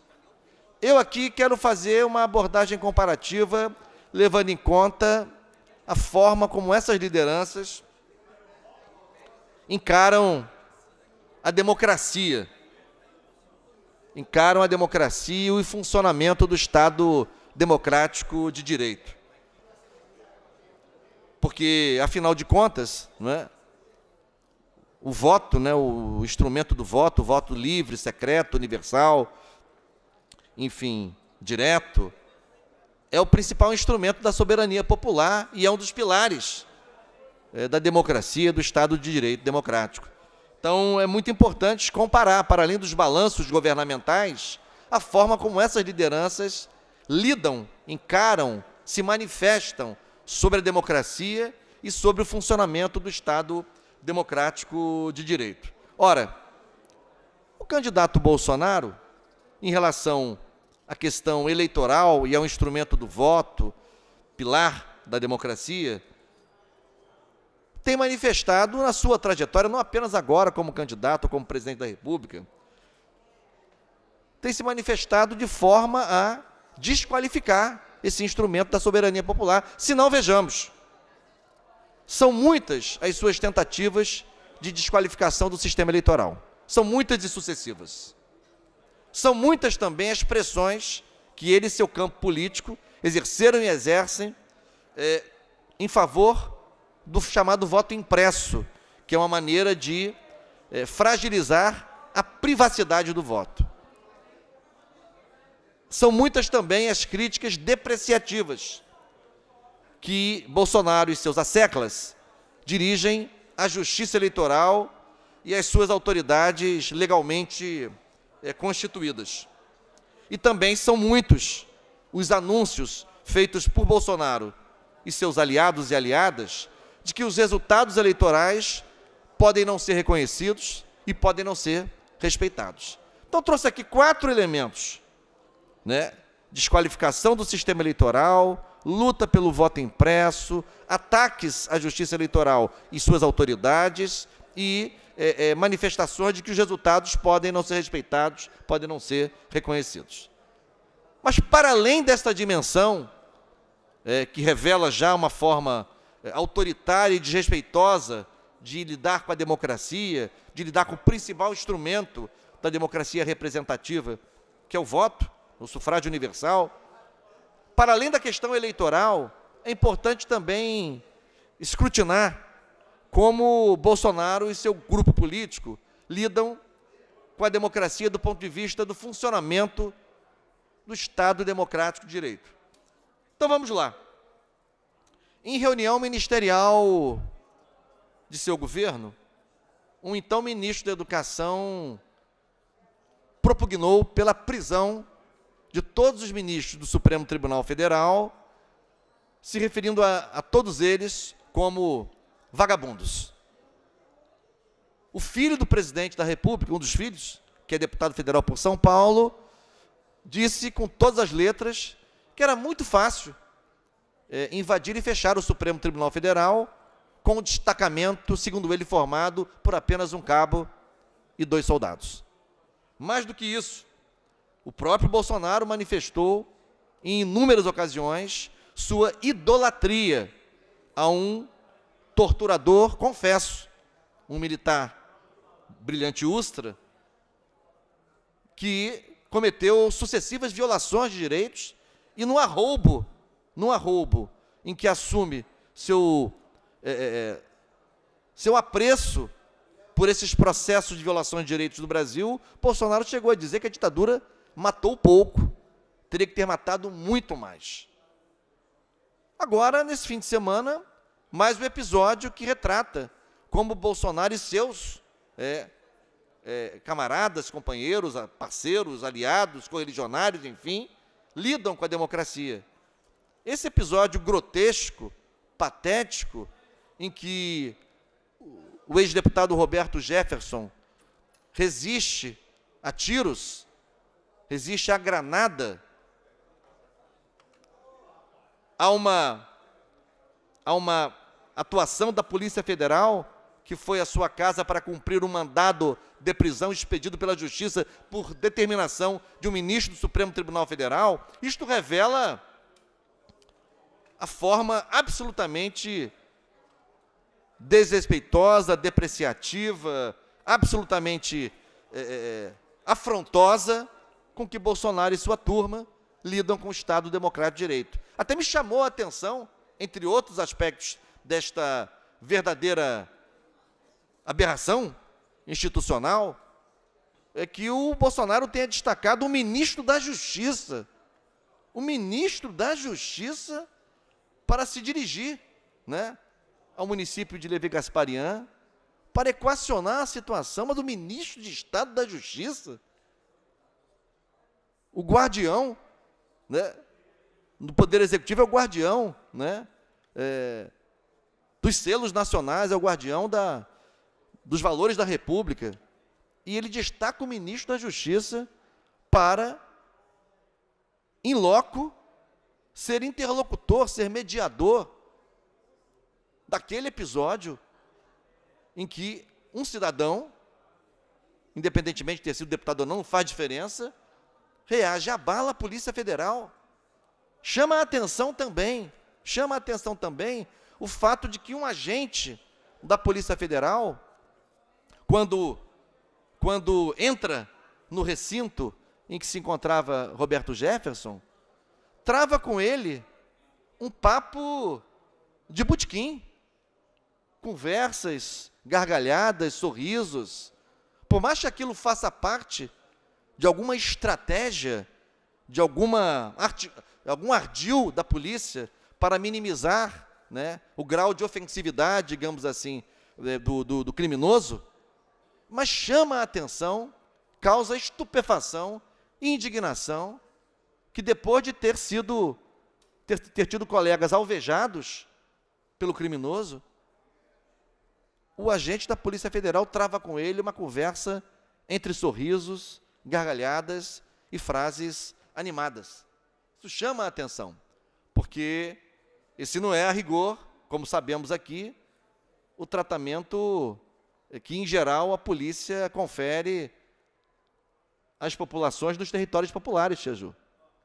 eu aqui quero fazer uma abordagem comparativa levando em conta a forma como essas lideranças encaram a democracia. Encaram a democracia e o funcionamento do Estado democrático de direito. Porque, afinal de contas, não é? o voto, né, o instrumento do voto, o voto livre, secreto, universal, enfim, direto, é o principal instrumento da soberania popular e é um dos pilares é, da democracia, do Estado de Direito democrático. Então, é muito importante comparar, para além dos balanços governamentais, a forma como essas lideranças lidam, encaram, se manifestam sobre a democracia e sobre o funcionamento do Estado democrático de direito. Ora, o candidato Bolsonaro, em relação à questão eleitoral e ao instrumento do voto, pilar da democracia, tem manifestado na sua trajetória, não apenas agora como candidato ou como presidente da República, tem se manifestado de forma a desqualificar esse instrumento da soberania popular, se não vejamos. São muitas as suas tentativas de desqualificação do sistema eleitoral. São muitas e sucessivas. São muitas também as pressões que ele e seu campo político exerceram e exercem é, em favor do chamado voto impresso, que é uma maneira de é, fragilizar a privacidade do voto. São muitas também as críticas depreciativas que Bolsonaro e seus asseclas dirigem à justiça eleitoral e às suas autoridades legalmente é, constituídas. E também são muitos os anúncios feitos por Bolsonaro e seus aliados e aliadas de que os resultados eleitorais podem não ser reconhecidos e podem não ser respeitados. Então, trouxe aqui quatro elementos: né? desqualificação do sistema eleitoral, luta pelo voto impresso, ataques à justiça eleitoral e suas autoridades e é, é, manifestações de que os resultados podem não ser respeitados, podem não ser reconhecidos. Mas, para além desta dimensão, é, que revela já uma forma eh, autoritária e desrespeitosa de lidar com a democracia, de lidar com o principal instrumento da democracia representativa, que é o voto, o sufrágio universal. Para além da questão eleitoral, é importante também escrutinar como Bolsonaro e seu grupo político lidam com a democracia do ponto de vista do funcionamento do Estado democrático de direito. Então vamos lá em reunião ministerial de seu governo, um então ministro da Educação propugnou pela prisão de todos os ministros do Supremo Tribunal Federal, se referindo a, a todos eles como vagabundos. O filho do presidente da República, um dos filhos, que é deputado federal por São Paulo, disse com todas as letras que era muito fácil é, invadir e fechar o Supremo Tribunal Federal com o destacamento, segundo ele, formado por apenas um cabo e dois soldados. Mais do que isso, o próprio Bolsonaro manifestou em inúmeras ocasiões sua idolatria a um torturador, confesso, um militar brilhante Ustra, que cometeu sucessivas violações de direitos e no arroubo num arroubo em que assume seu, é, é, é, seu apreço por esses processos de violação de direitos do Brasil, Bolsonaro chegou a dizer que a ditadura matou pouco, teria que ter matado muito mais. Agora, nesse fim de semana, mais um episódio que retrata como Bolsonaro e seus é, é, camaradas, companheiros, parceiros, aliados, correligionários, enfim, lidam com a democracia. Esse episódio grotesco, patético, em que o ex-deputado Roberto Jefferson resiste a tiros, resiste a granada, a uma, a uma atuação da Polícia Federal que foi à sua casa para cumprir um mandado de prisão expedido pela Justiça por determinação de um ministro do Supremo Tribunal Federal, isto revela a forma absolutamente desrespeitosa, depreciativa, absolutamente é, afrontosa com que Bolsonaro e sua turma lidam com o Estado Democrático de Direito. Até me chamou a atenção, entre outros aspectos desta verdadeira aberração institucional, é que o Bolsonaro tenha destacado o ministro da Justiça. O ministro da Justiça para se dirigir né, ao município de Levi Gasparian para equacionar a situação mas do ministro de Estado da Justiça, o guardião né, do Poder Executivo é o guardião né, é, dos selos nacionais, é o guardião da, dos valores da República. E ele destaca o ministro da Justiça para, em loco, ser interlocutor, ser mediador daquele episódio em que um cidadão, independentemente de ter sido deputado ou não, não faz diferença, reage, abala a Polícia Federal. Chama a atenção também, chama a atenção também o fato de que um agente da Polícia Federal, quando, quando entra no recinto em que se encontrava Roberto Jefferson, trava com ele um papo de butiquim. Conversas, gargalhadas, sorrisos. Por mais que aquilo faça parte de alguma estratégia, de alguma arte, algum ardil da polícia para minimizar né, o grau de ofensividade, digamos assim, eh, do, do, do criminoso, mas chama a atenção, causa estupefação, indignação que depois de ter sido ter, ter tido colegas alvejados pelo criminoso, o agente da Polícia Federal trava com ele uma conversa entre sorrisos, gargalhadas e frases animadas. Isso chama a atenção, porque esse não é a rigor, como sabemos aqui, o tratamento que, em geral, a polícia confere às populações dos territórios populares, Cheju.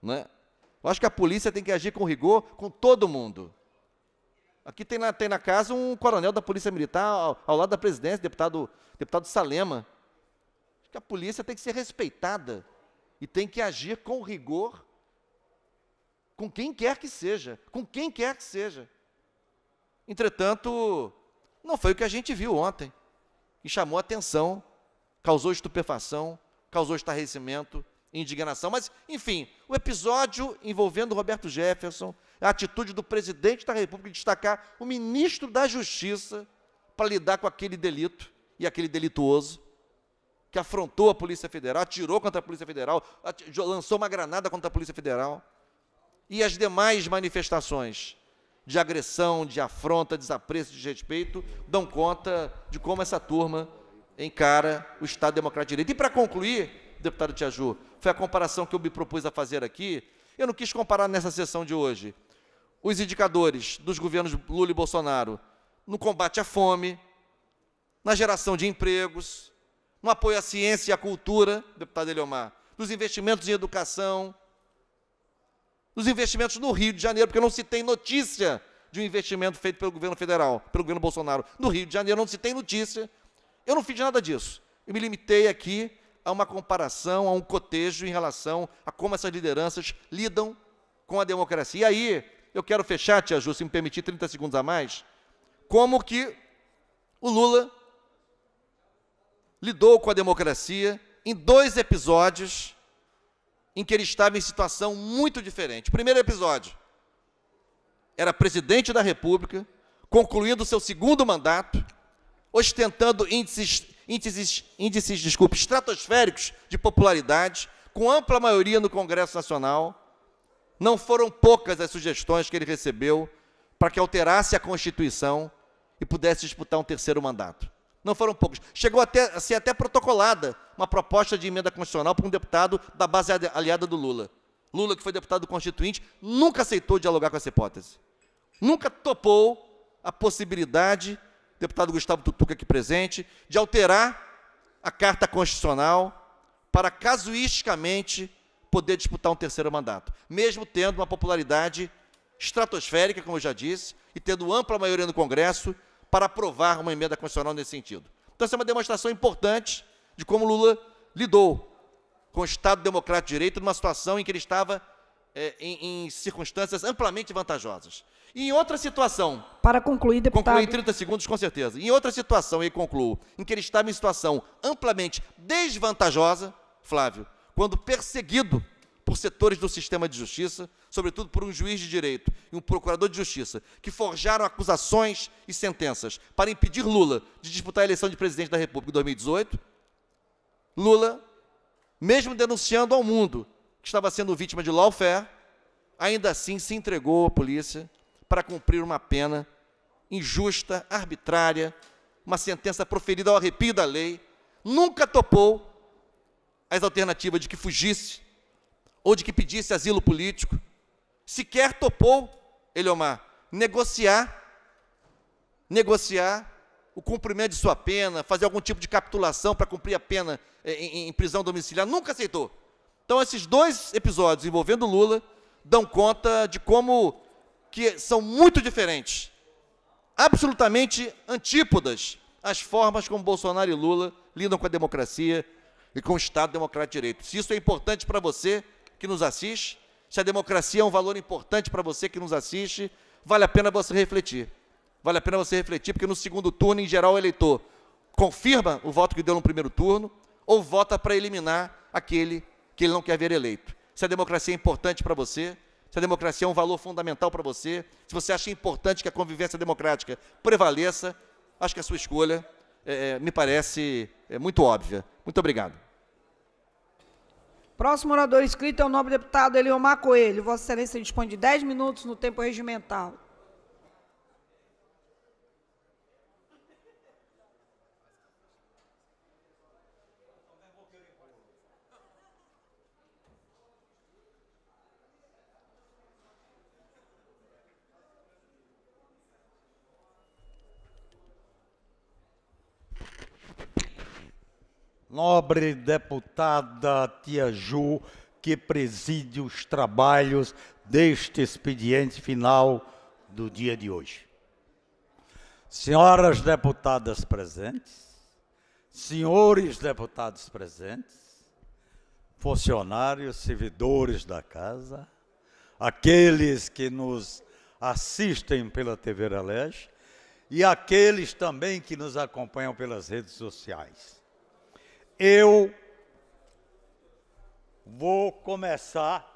Né? Eu acho que a polícia tem que agir com rigor com todo mundo. Aqui tem na, tem na casa um coronel da Polícia Militar ao, ao lado da presidência, deputado, deputado Salema. Acho que a polícia tem que ser respeitada e tem que agir com rigor com quem quer que seja, com quem quer que seja. Entretanto, não foi o que a gente viu ontem. E chamou atenção, causou estupefação, causou estarrecimento, indignação. Mas, enfim, o episódio envolvendo Roberto Jefferson, a atitude do presidente da República de destacar o ministro da Justiça para lidar com aquele delito e aquele delituoso que afrontou a Polícia Federal, atirou contra a Polícia Federal, lançou uma granada contra a Polícia Federal. E as demais manifestações de agressão, de afronta, desapreço, desrespeito, dão conta de como essa turma encara o Estado Democrático de Direito. E para concluir, deputado Tiaju, foi a comparação que eu me propus a fazer aqui. Eu não quis comparar nessa sessão de hoje os indicadores dos governos Lula e Bolsonaro no combate à fome, na geração de empregos, no apoio à ciência e à cultura, deputado Eliomar, nos investimentos em educação, nos investimentos no Rio de Janeiro, porque não se tem notícia de um investimento feito pelo governo federal, pelo governo Bolsonaro, no Rio de Janeiro, não se tem notícia. Eu não fiz nada disso. Eu me limitei aqui a uma comparação, a um cotejo em relação a como essas lideranças lidam com a democracia. E aí, eu quero fechar, Tia Ju, se me permitir 30 segundos a mais, como que o Lula lidou com a democracia em dois episódios em que ele estava em situação muito diferente. Primeiro episódio, era presidente da República, concluindo seu segundo mandato, ostentando índices índices, índices desculpe, estratosféricos de popularidade, com ampla maioria no Congresso Nacional. Não foram poucas as sugestões que ele recebeu para que alterasse a Constituição e pudesse disputar um terceiro mandato. Não foram poucos. Chegou até, a ser até protocolada uma proposta de emenda constitucional para um deputado da base aliada do Lula. Lula, que foi deputado constituinte, nunca aceitou dialogar com essa hipótese. Nunca topou a possibilidade deputado Gustavo Tutuca aqui presente, de alterar a Carta Constitucional para casuisticamente poder disputar um terceiro mandato, mesmo tendo uma popularidade estratosférica, como eu já disse, e tendo ampla maioria no Congresso para aprovar uma emenda constitucional nesse sentido. Então, essa é uma demonstração importante de como Lula lidou com o Estado Democrático de Direito numa situação em que ele estava é, em, em circunstâncias amplamente vantajosas. Em outra situação. Para concluir, deputado. Concluir em 30 segundos, com certeza. Em outra situação, e concluo, em que ele estava em situação amplamente desvantajosa, Flávio, quando perseguido por setores do sistema de justiça, sobretudo por um juiz de direito e um procurador de justiça, que forjaram acusações e sentenças para impedir Lula de disputar a eleição de presidente da República em 2018, Lula, mesmo denunciando ao mundo que estava sendo vítima de lawfare, ainda assim se entregou à polícia para cumprir uma pena injusta, arbitrária, uma sentença proferida ao arrepio da lei, nunca topou as alternativas de que fugisse ou de que pedisse asilo político, sequer topou, Eliomar, negociar, negociar o cumprimento de sua pena, fazer algum tipo de capitulação para cumprir a pena eh, em, em, prisão domiciliar, nunca aceitou. Então, esses dois episódios envolvendo Lula dão conta de como que são muito diferentes, absolutamente antípodas às formas como Bolsonaro e Lula lidam com a democracia e com o Estado democrático de direito. Se isso é importante para você que nos assiste, se a democracia é um valor importante para você que nos assiste, vale a pena você refletir. Vale a pena você refletir, porque no segundo turno, em geral, o eleitor confirma o voto que deu no primeiro turno ou vota para eliminar aquele que ele não quer ver eleito. Se a democracia é importante para você, se a democracia é um valor fundamental para você, se você acha importante que a convivência democrática prevaleça, acho que a sua escolha é, é me parece é, muito óbvia. Muito obrigado. Próximo orador inscrito é o nobre deputado Eliomar Coelho. Vossa Excelência dispõe de 10 minutos no tempo regimental. nobre deputada Tia Ju, que preside os trabalhos deste expediente final do dia de hoje. Senhoras deputadas presentes, senhores deputados presentes, funcionários, servidores da casa, aqueles que nos assistem pela TV Alege e aqueles também que nos acompanham pelas redes sociais. Eu vou começar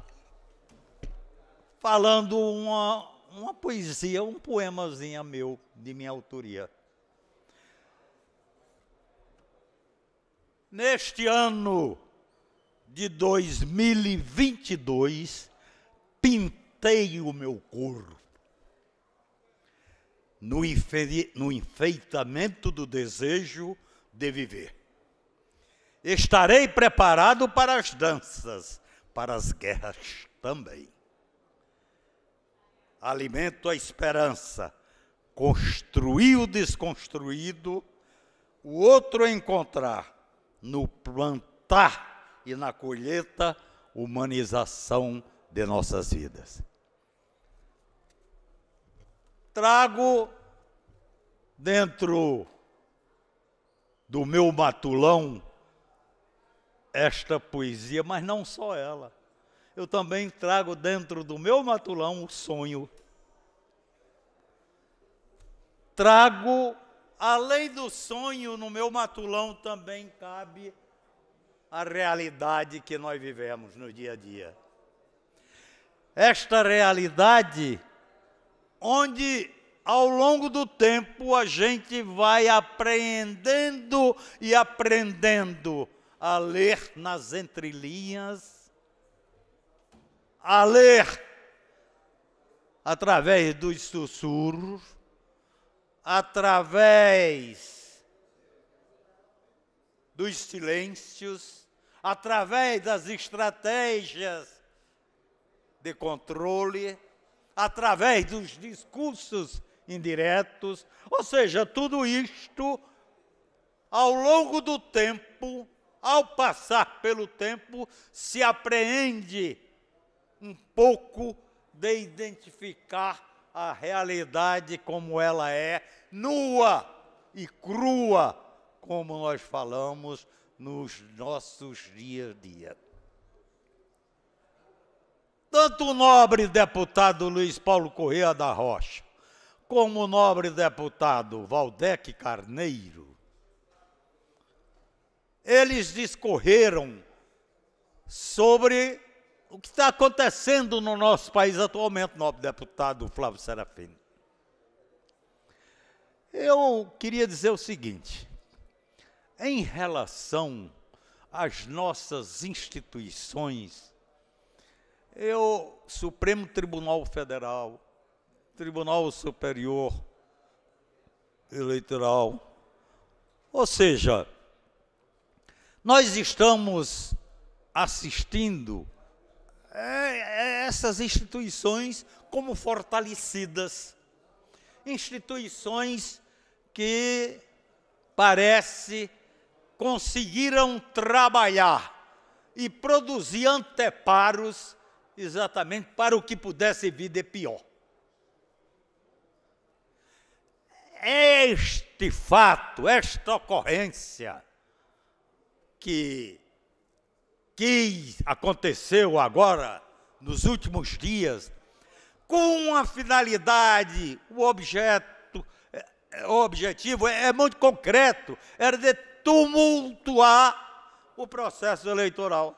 falando uma, uma poesia, um poemazinho meu, de minha autoria. Neste ano de 2022, pintei o meu corpo. No, no enfeitamento do desejo de viver estarei preparado para as danças, para as guerras também. Alimento a esperança, construí o desconstruído, o outro encontrar no plantar e na colheita humanização de nossas vidas. Trago dentro do meu matulão esta poesia, mas não só ela. Eu também trago dentro do meu matulão o sonho. Trago, além do sonho, no meu matulão também cabe a realidade que nós vivemos no dia a dia. Esta realidade onde ao longo do tempo a gente vai apreendendo e aprendendo a ler nas entrelinhas, a ler através dos sussurros, através dos silêncios, através das estratégias de controle, através dos discursos indiretos, ou seja, tudo isto ao longo do tempo ao passar pelo tempo, se apreende um pouco de identificar a realidade como ela é, nua e crua, como nós falamos nos nossos dias a dia. Tanto o nobre deputado Luiz Paulo Correia da Rocha, como o nobre deputado Valdec Carneiro, eles discorreram sobre o que está acontecendo no nosso país atualmente, nobre deputado Flávio Serafim. Eu queria dizer o seguinte: em relação às nossas instituições, eu, Supremo Tribunal Federal, Tribunal Superior Eleitoral, ou seja, nós estamos assistindo é, é, essas instituições como fortalecidas, instituições que parece conseguiram trabalhar e produzir anteparos exatamente para o que pudesse vir de pior. Este fato, esta ocorrência, que, que aconteceu agora, nos últimos dias, com uma finalidade, o objeto, é, é, o objetivo é, é muito concreto, era de tumultuar o processo eleitoral.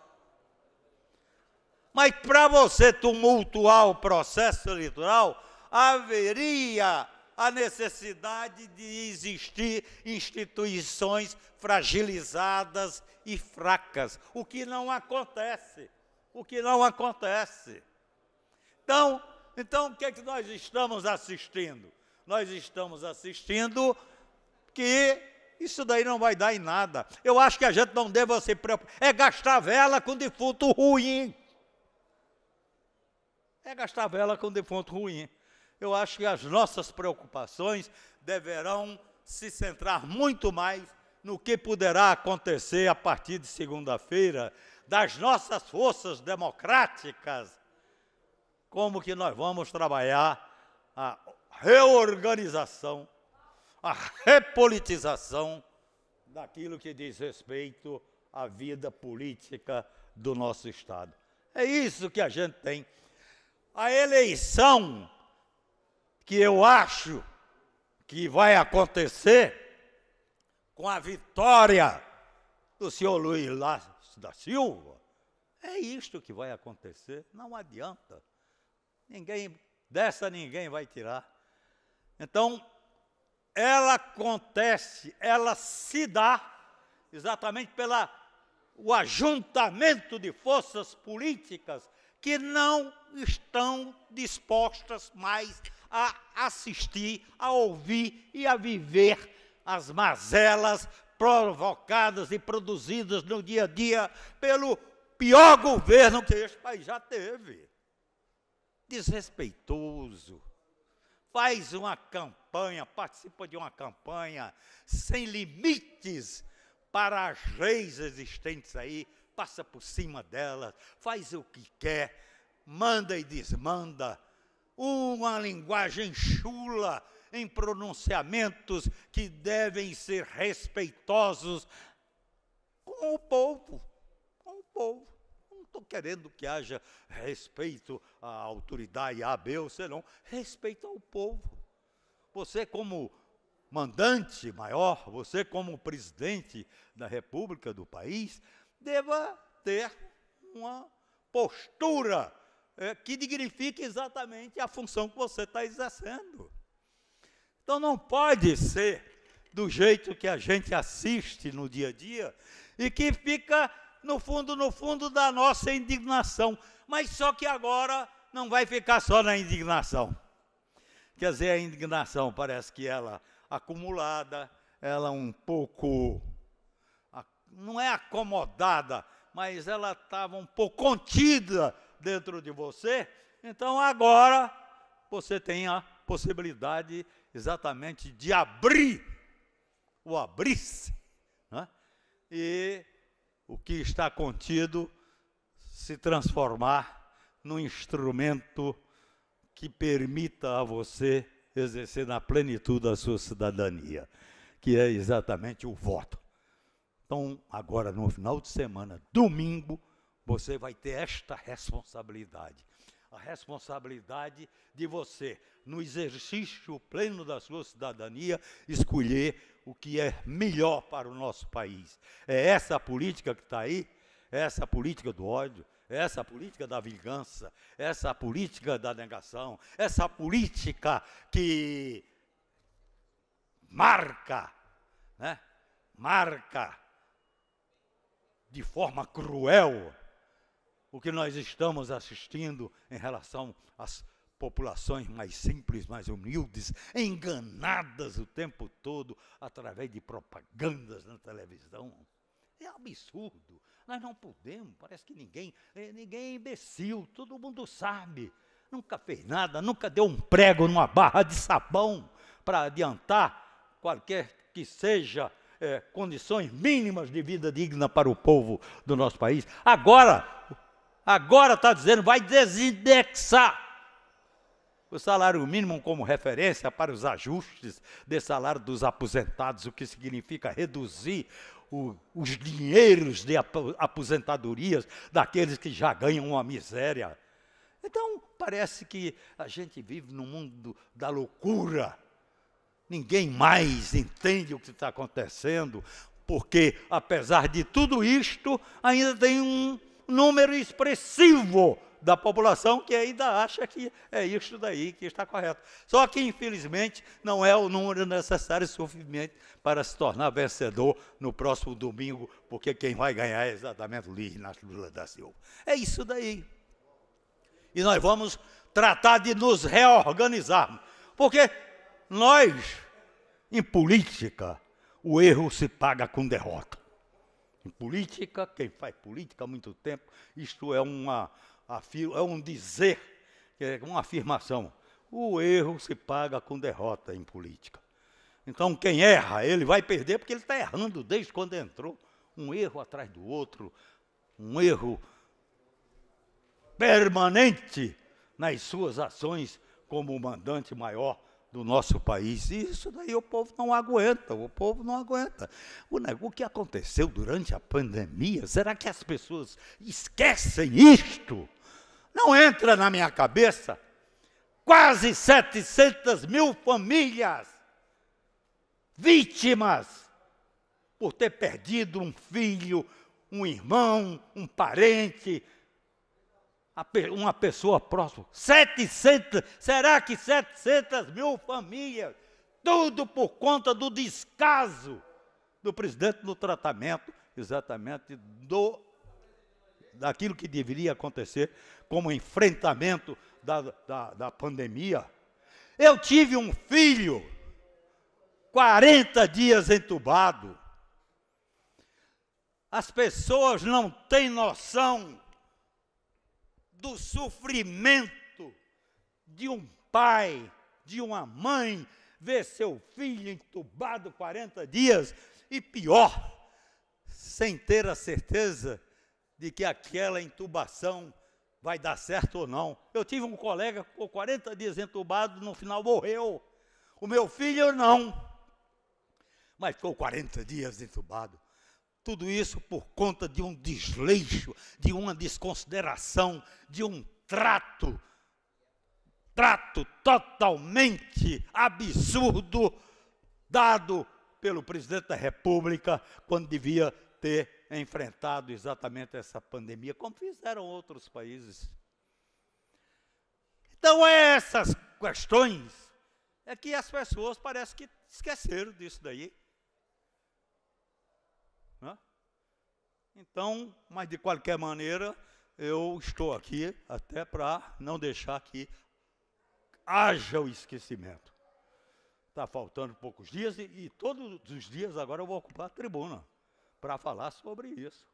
Mas para você tumultuar o processo eleitoral, haveria a necessidade de existir instituições fragilizadas e fracas, o que não acontece. O que não acontece. Então, então o que é que nós estamos assistindo? Nós estamos assistindo que isso daí não vai dar em nada. Eu acho que a gente não deve se preocupar. É gastar vela com defunto ruim. É gastar vela com defunto ruim eu acho que as nossas preocupações deverão se centrar muito mais no que poderá acontecer a partir de segunda-feira, das nossas forças democráticas, como que nós vamos trabalhar a reorganização, a repolitização daquilo que diz respeito à vida política do nosso Estado. É isso que a gente tem. A eleição que eu acho que vai acontecer com a vitória do senhor Luiz Lasso da Silva, é isto que vai acontecer, não adianta. Ninguém, dessa ninguém vai tirar. Então, ela acontece, ela se dá exatamente pela o ajuntamento de forças políticas que não estão dispostas mais a assistir, a ouvir e a viver as mazelas provocadas e produzidas no dia a dia pelo pior governo que este país já teve. Desrespeitoso. Faz uma campanha, participa de uma campanha sem limites para as leis existentes aí, passa por cima delas, faz o que quer, manda e desmanda uma linguagem chula em pronunciamentos que devem ser respeitosos com o povo, com o povo. Não estou querendo que haja respeito à autoridade A, B ou C, não. Respeito ao povo. Você, como mandante maior, você, como presidente da República do país, deva ter uma postura é, que dignifique exatamente a função que você está exercendo. Então não pode ser do jeito que a gente assiste no dia a dia e que fica no fundo, no fundo da nossa indignação. Mas só que agora não vai ficar só na indignação. Quer dizer, a indignação parece que ela acumulada, ela um pouco não é acomodada, mas ela estava um pouco contida dentro de você, então agora você tem a possibilidade exatamente de abrir, o abrir-se, né? e o que está contido se transformar num instrumento que permita a você exercer na plenitude a sua cidadania, que é exatamente o voto. Então, agora no final de semana, domingo, você vai ter esta responsabilidade. A responsabilidade de você, no exercício pleno da sua cidadania, escolher o que é melhor para o nosso país. É essa política que está aí, é essa política do ódio, é essa política da vingança, é essa política da negação, é essa política que marca, né? marca de forma cruel o que nós estamos assistindo em relação às populações mais simples, mais humildes, enganadas o tempo todo através de propagandas na televisão. É absurdo. Nós não podemos, parece que ninguém, é, ninguém é imbecil, todo mundo sabe. Nunca fez nada, nunca deu um prego numa barra de sabão para adiantar qualquer que seja é, condições mínimas de vida digna para o povo do nosso país. Agora, Agora está dizendo, vai desindexar o salário mínimo como referência para os ajustes de salário dos aposentados, o que significa reduzir o, os dinheiros de aposentadorias daqueles que já ganham uma miséria. Então, parece que a gente vive num mundo da loucura. Ninguém mais entende o que está acontecendo, porque, apesar de tudo isto, ainda tem um, número expressivo da população que ainda acha que é isso daí que está correto. Só que, infelizmente, não é o número necessário suficiente para se tornar vencedor no próximo domingo, porque quem vai ganhar é exatamente o Luiz Inácio Lula da Silva. É isso daí. E nós vamos tratar de nos reorganizarmos, porque nós, em política, o erro se paga com derrota. Em política, quem faz política há muito tempo, isto é, uma, é um dizer, é uma afirmação. O erro se paga com derrota em política. Então, quem erra, ele vai perder porque ele está errando desde quando entrou. Um erro atrás do outro, um erro permanente nas suas ações como mandante maior do nosso país. E isso daí o povo não aguenta, o povo não aguenta. O, o que aconteceu durante a pandemia, será que as pessoas esquecem isto? Não entra na minha cabeça. Quase 700 mil famílias vítimas por ter perdido um filho, um irmão, um parente, uma pessoa próxima. 700, será que 700 mil famílias? Tudo por conta do descaso do presidente no tratamento, exatamente do daquilo que deveria acontecer como enfrentamento da, da, da pandemia. Eu tive um filho, 40 dias entubado. As pessoas não têm noção do sofrimento de um pai, de uma mãe, ver seu filho entubado 40 dias e pior, sem ter a certeza de que aquela intubação vai dar certo ou não. Eu tive um colega que ficou 40 dias entubado, no final morreu. O meu filho não, mas ficou 40 dias entubado. Tudo isso por conta de um desleixo, de uma desconsideração, de um trato, trato totalmente absurdo dado pelo presidente da República quando devia ter enfrentado exatamente essa pandemia, como fizeram outros países. Então, é essas questões é que as pessoas parecem que esqueceram disso daí. Então, mas de qualquer maneira, eu estou aqui até para não deixar que haja o esquecimento. Está faltando poucos dias e, e, todos os dias agora eu vou ocupar a tribuna para falar sobre isso.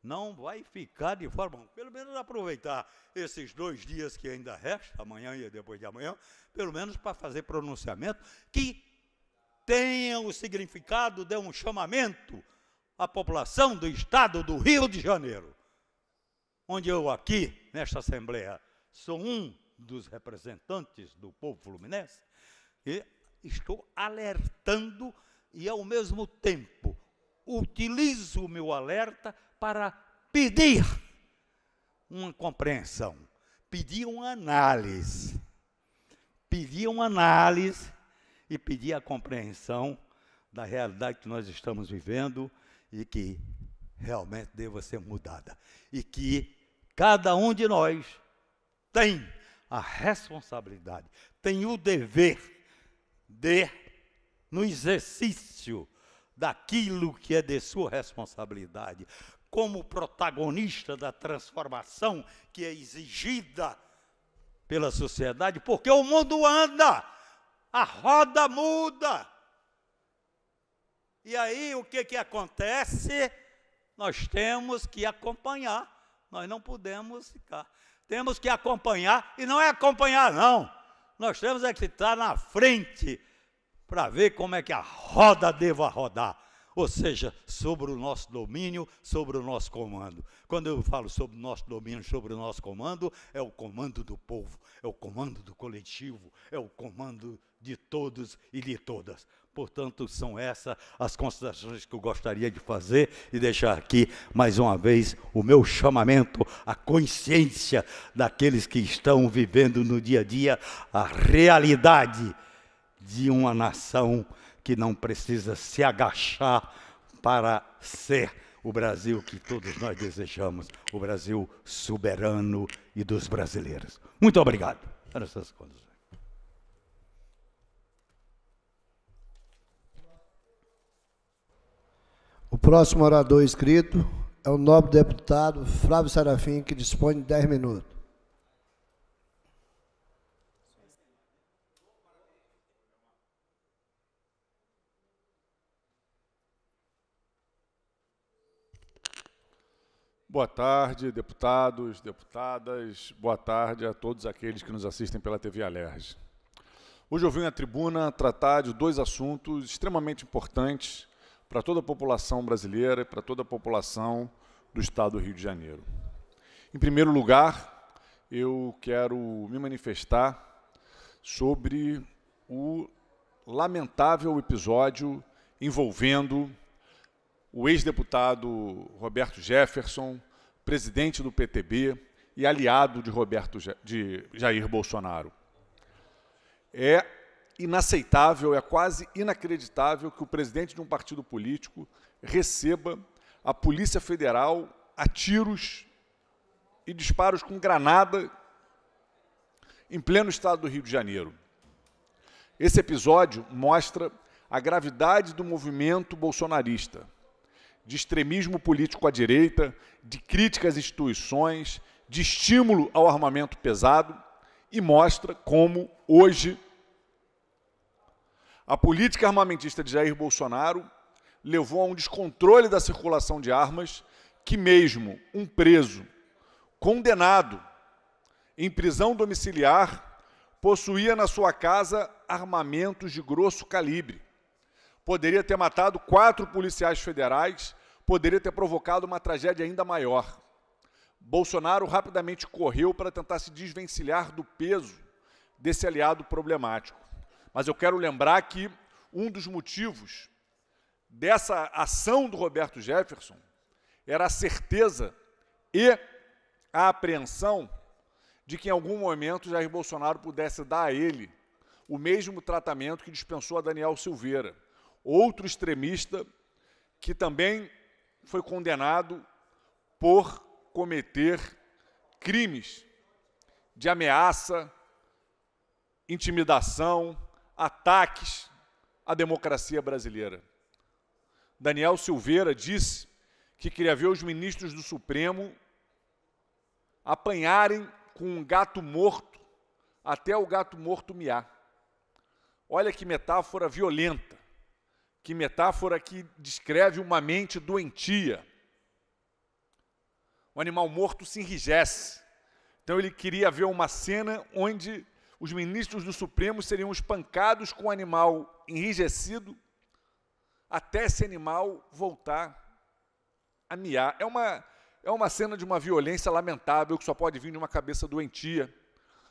Não vai ficar de forma. Pelo menos aproveitar esses dois dias que ainda restam, amanhã e depois de amanhã, pelo menos para fazer pronunciamento que tenha o significado de um chamamento a população do estado do Rio de Janeiro, onde eu aqui, nesta Assembleia, sou um dos representantes do povo fluminense, e estou alertando e, ao mesmo tempo, utilizo o meu alerta para pedir uma compreensão, pedir uma análise, pedir uma análise e pedir a compreensão da realidade que nós estamos vivendo e que realmente deva ser mudada. E que cada um de nós tem a responsabilidade, tem o dever de, no exercício daquilo que é de sua responsabilidade, como protagonista da transformação que é exigida pela sociedade, porque o mundo anda, a roda muda. E aí o que, que acontece? Nós temos que acompanhar, nós não podemos ficar. Temos que acompanhar, e não é acompanhar, não. Nós temos é que estar na frente para ver como é que a roda deva rodar ou seja, sobre o nosso domínio, sobre o nosso comando. Quando eu falo sobre o nosso domínio, sobre o nosso comando, é o comando do povo, é o comando do coletivo, é o comando de todos e de todas. Portanto, são essas as considerações que eu gostaria de fazer e deixar aqui mais uma vez o meu chamamento à consciência daqueles que estão vivendo no dia a dia a realidade de uma nação que não precisa se agachar para ser o Brasil que todos nós desejamos, o Brasil soberano e dos brasileiros. Muito obrigado. Eram essas condições. O próximo orador inscrito é o nobre deputado Flávio Serafim, que dispõe de 10 minutos. Boa tarde, deputados, deputadas. Boa tarde a todos aqueles que nos assistem pela TV Alerj. Hoje eu vim à tribuna tratar de dois assuntos extremamente importantes para toda a população brasileira e para toda a população do Estado do Rio de Janeiro. Em primeiro lugar, eu quero me manifestar sobre o lamentável episódio envolvendo o ex-deputado Roberto Jefferson, presidente do PTB e aliado de Roberto de Jair Bolsonaro. É inaceitável, é quase inacreditável que o presidente de um partido político receba a Polícia Federal a tiros e disparos com granada em pleno estado do Rio de Janeiro. Esse episódio mostra a gravidade do movimento bolsonarista de extremismo político à direita, de crítica às instituições, de estímulo ao armamento pesado e mostra como hoje a política armamentista de Jair Bolsonaro levou a um descontrole da circulação de armas que mesmo um preso condenado em prisão domiciliar possuía na sua casa armamentos de grosso calibre. Poderia ter matado quatro policiais federais poderia ter provocado uma tragédia ainda maior. Bolsonaro rapidamente correu para tentar se desvencilhar do peso desse aliado problemático. Mas eu quero lembrar que um dos motivos dessa ação do Roberto Jefferson era a certeza e a apreensão de que em algum momento Jair Bolsonaro pudesse dar a ele o mesmo tratamento que dispensou a Daniel Silveira, outro extremista que também foi condenado por cometer crimes de ameaça, intimidação, ataques à democracia brasileira. Daniel Silveira disse que queria ver os ministros do Supremo apanharem com um gato morto até o gato morto miar. Olha que metáfora violenta. Que metáfora que descreve uma mente doentia. O animal morto se enrijece. Então ele queria ver uma cena onde os ministros do Supremo seriam espancados com o animal enrijecido até esse animal voltar a miar. É uma, é uma cena de uma violência lamentável que só pode vir de uma cabeça doentia,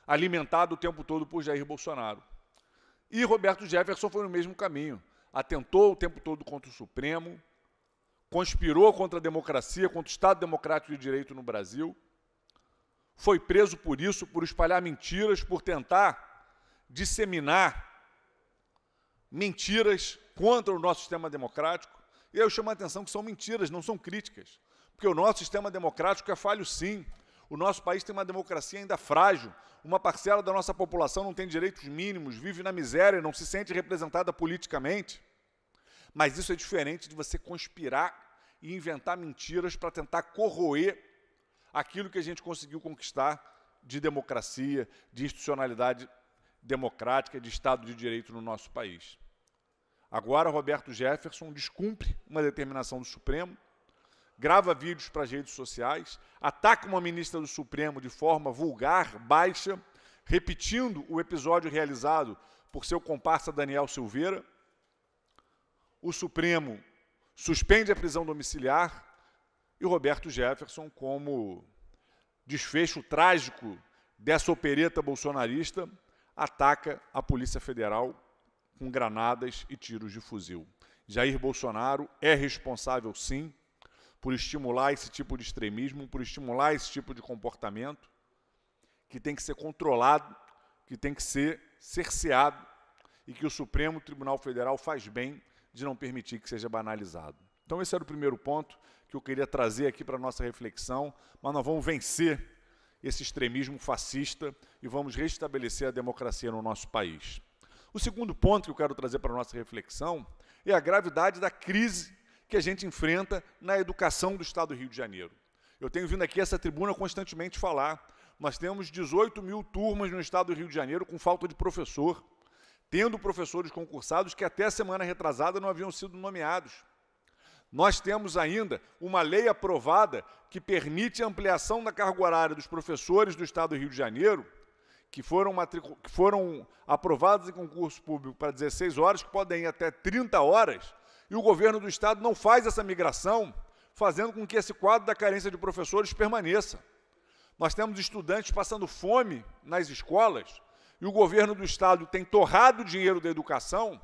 alimentada o tempo todo por Jair Bolsonaro. E Roberto Jefferson foi no mesmo caminho atentou o tempo todo contra o Supremo, conspirou contra a democracia, contra o Estado Democrático de Direito no Brasil, foi preso por isso, por espalhar mentiras, por tentar disseminar mentiras contra o nosso sistema democrático. E eu chamo a atenção que são mentiras, não são críticas, porque o nosso sistema democrático é falho sim. O nosso país tem uma democracia ainda frágil. Uma parcela da nossa população não tem direitos mínimos, vive na miséria, não se sente representada politicamente. Mas isso é diferente de você conspirar e inventar mentiras para tentar corroer aquilo que a gente conseguiu conquistar de democracia, de institucionalidade democrática, de Estado de Direito no nosso país. Agora, Roberto Jefferson descumpre uma determinação do Supremo, grava vídeos para as redes sociais, ataca uma ministra do Supremo de forma vulgar, baixa, repetindo o episódio realizado por seu comparsa Daniel Silveira. O Supremo suspende a prisão domiciliar e Roberto Jefferson, como desfecho trágico dessa opereta bolsonarista, ataca a Polícia Federal com granadas e tiros de fuzil. Jair Bolsonaro é responsável, sim, por estimular esse tipo de extremismo, por estimular esse tipo de comportamento, que tem que ser controlado, que tem que ser cerceado e que o Supremo Tribunal Federal faz bem de não permitir que seja banalizado. Então, esse era o primeiro ponto que eu queria trazer aqui para a nossa reflexão, mas nós vamos vencer esse extremismo fascista e vamos restabelecer a democracia no nosso país. O segundo ponto que eu quero trazer para a nossa reflexão é a gravidade da crise que a gente enfrenta na educação do Estado do Rio de Janeiro. Eu tenho vindo aqui essa tribuna constantemente falar. Nós temos 18 mil turmas no Estado do Rio de Janeiro com falta de professor, tendo professores concursados que até a semana retrasada não haviam sido nomeados. Nós temos ainda uma lei aprovada que permite a ampliação da carga horária dos professores do Estado do Rio de Janeiro, que foram, que foram aprovados em concurso público para 16 horas, que podem ir até 30 horas, e o governo do Estado não faz essa migração, fazendo com que esse quadro da carência de professores permaneça. Nós temos estudantes passando fome nas escolas e o governo do Estado tem torrado o dinheiro da educação,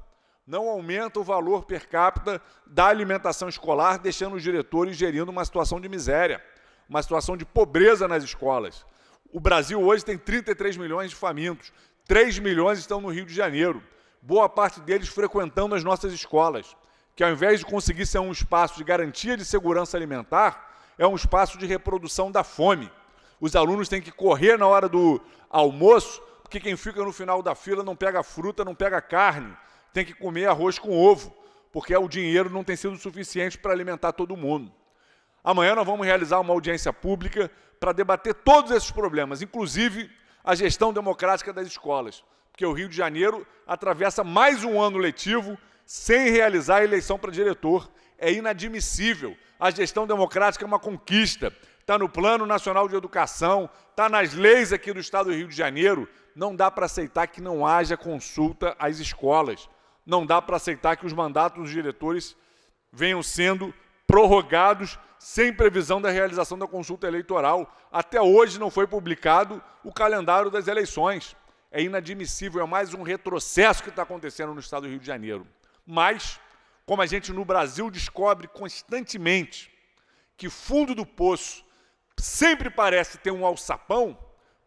não aumenta o valor per capita da alimentação escolar, deixando os diretores gerindo uma situação de miséria, uma situação de pobreza nas escolas. O Brasil hoje tem 33 milhões de famintos, 3 milhões estão no Rio de Janeiro, boa parte deles frequentando as nossas escolas que ao invés de conseguir ser um espaço de garantia de segurança alimentar, é um espaço de reprodução da fome. Os alunos têm que correr na hora do almoço, porque quem fica no final da fila não pega fruta, não pega carne, tem que comer arroz com ovo, porque o dinheiro não tem sido suficiente para alimentar todo mundo. Amanhã nós vamos realizar uma audiência pública para debater todos esses problemas, inclusive a gestão democrática das escolas, porque o Rio de Janeiro atravessa mais um ano letivo sem realizar a eleição para diretor. É inadmissível. A gestão democrática é uma conquista. Está no Plano Nacional de Educação, está nas leis aqui do Estado do Rio de Janeiro. Não dá para aceitar que não haja consulta às escolas. Não dá para aceitar que os mandatos dos diretores venham sendo prorrogados sem previsão da realização da consulta eleitoral. Até hoje não foi publicado o calendário das eleições. É inadmissível, é mais um retrocesso que está acontecendo no estado do Rio de Janeiro. Mas, como a gente no Brasil descobre constantemente que fundo do poço sempre parece ter um alçapão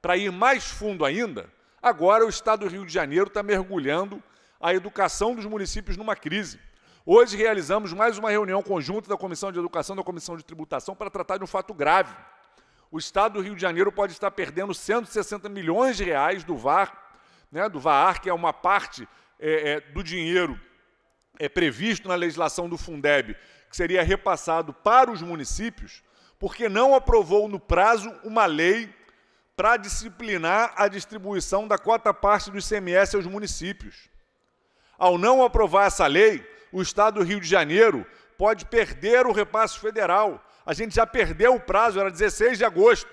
para ir mais fundo ainda, agora o Estado do Rio de Janeiro está mergulhando a educação dos municípios numa crise. Hoje realizamos mais uma reunião conjunta da Comissão de Educação e da Comissão de Tributação para tratar de um fato grave. O Estado do Rio de Janeiro pode estar perdendo 160 milhões de reais do VAR, né, do VAR, que é uma parte é, é, do dinheiro é previsto na legislação do Fundeb que seria repassado para os municípios, porque não aprovou no prazo uma lei para disciplinar a distribuição da quarta parte do ICMS aos municípios. Ao não aprovar essa lei, o Estado do Rio de Janeiro pode perder o repasse federal. A gente já perdeu o prazo, era 16 de agosto.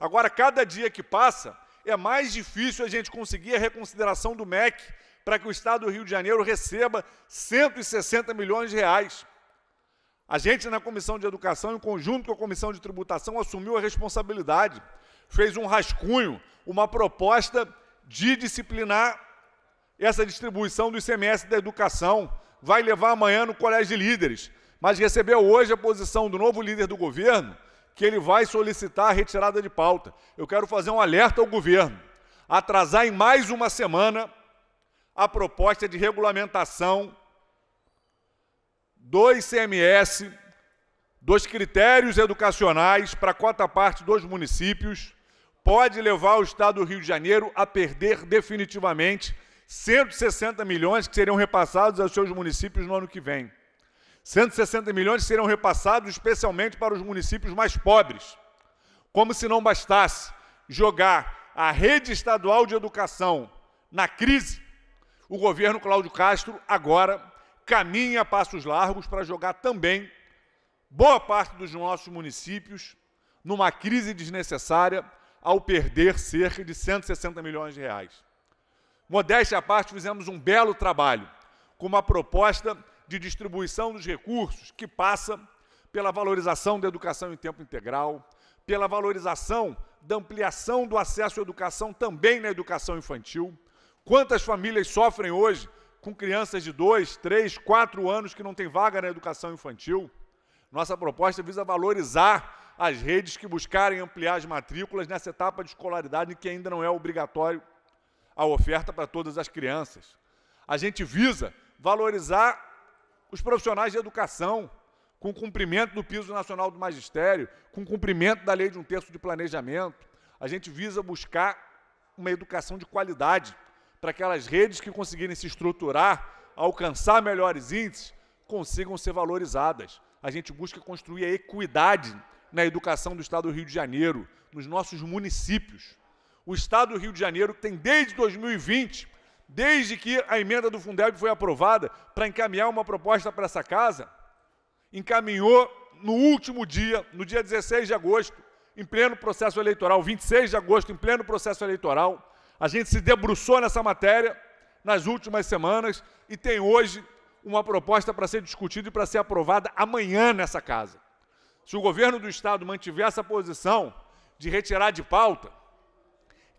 Agora, cada dia que passa, é mais difícil a gente conseguir a reconsideração do MEC para que o Estado do Rio de Janeiro receba 160 milhões de reais. A gente, na Comissão de Educação, em conjunto com a Comissão de Tributação, assumiu a responsabilidade, fez um rascunho, uma proposta de disciplinar essa distribuição do ICMS da educação. Vai levar amanhã no Colégio de Líderes, mas recebeu hoje a posição do novo líder do governo, que ele vai solicitar a retirada de pauta. Eu quero fazer um alerta ao governo. Atrasar em mais uma semana a proposta de regulamentação do ICMS, dos critérios educacionais para a cota parte dos municípios, pode levar o Estado do Rio de Janeiro a perder definitivamente 160 milhões que seriam repassados aos seus municípios no ano que vem. 160 milhões serão repassados especialmente para os municípios mais pobres. Como se não bastasse jogar a rede estadual de educação na crise, o governo Cláudio Castro agora caminha passos largos para jogar também boa parte dos nossos municípios numa crise desnecessária ao perder cerca de 160 milhões de reais. Modéstia à parte, fizemos um belo trabalho com uma proposta de distribuição dos recursos que passa pela valorização da educação em tempo integral, pela valorização da ampliação do acesso à educação também na educação infantil, Quantas famílias sofrem hoje com crianças de 2, 3, 4 anos que não têm vaga na educação infantil? Nossa proposta visa valorizar as redes que buscarem ampliar as matrículas nessa etapa de escolaridade que ainda não é obrigatório a oferta para todas as crianças. A gente visa valorizar os profissionais de educação, com cumprimento do piso nacional do magistério, com cumprimento da lei de um terço de planejamento. A gente visa buscar uma educação de qualidade, para aquelas redes que conseguirem se estruturar, alcançar melhores índices, consigam ser valorizadas. A gente busca construir a equidade na educação do Estado do Rio de Janeiro, nos nossos municípios. O Estado do Rio de Janeiro tem desde 2020, desde que a emenda do Fundeb foi aprovada para encaminhar uma proposta para essa casa, encaminhou no último dia, no dia 16 de agosto, em pleno processo eleitoral, 26 de agosto, em pleno processo eleitoral, a gente se debruçou nessa matéria nas últimas semanas e tem hoje uma proposta para ser discutida e para ser aprovada amanhã nessa casa. Se o governo do Estado mantiver essa posição de retirar de pauta,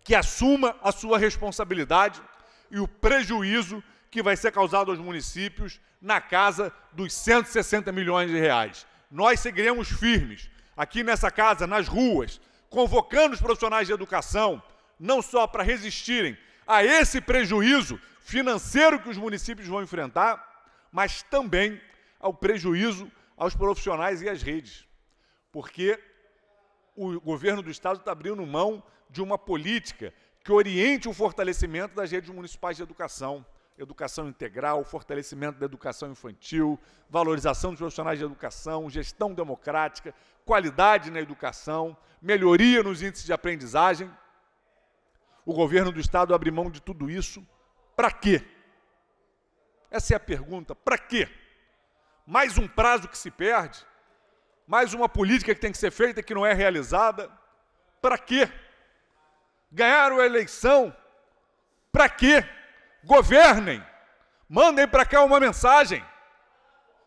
que assuma a sua responsabilidade e o prejuízo que vai ser causado aos municípios na casa dos 160 milhões de reais. Nós seguiremos firmes aqui nessa casa, nas ruas, convocando os profissionais de educação, não só para resistirem a esse prejuízo financeiro que os municípios vão enfrentar, mas também ao prejuízo aos profissionais e às redes. Porque o governo do Estado está abrindo mão de uma política que oriente o fortalecimento das redes municipais de educação, educação integral, fortalecimento da educação infantil, valorização dos profissionais de educação, gestão democrática, qualidade na educação, melhoria nos índices de aprendizagem o governo do Estado abre mão de tudo isso. Para quê? Essa é a pergunta. Para quê? Mais um prazo que se perde? Mais uma política que tem que ser feita e que não é realizada? Para quê? Ganharam a eleição? Para quê? Governem! Mandem para cá uma mensagem.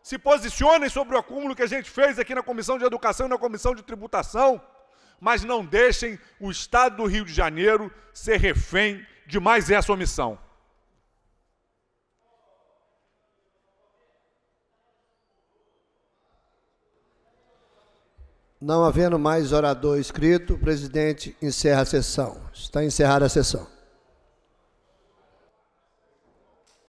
Se posicionem sobre o acúmulo que a gente fez aqui na Comissão de Educação e na Comissão de Tributação mas não deixem o Estado do Rio de Janeiro ser refém de mais essa omissão. Não havendo mais orador inscrito, o presidente encerra a sessão. Está encerrada a sessão.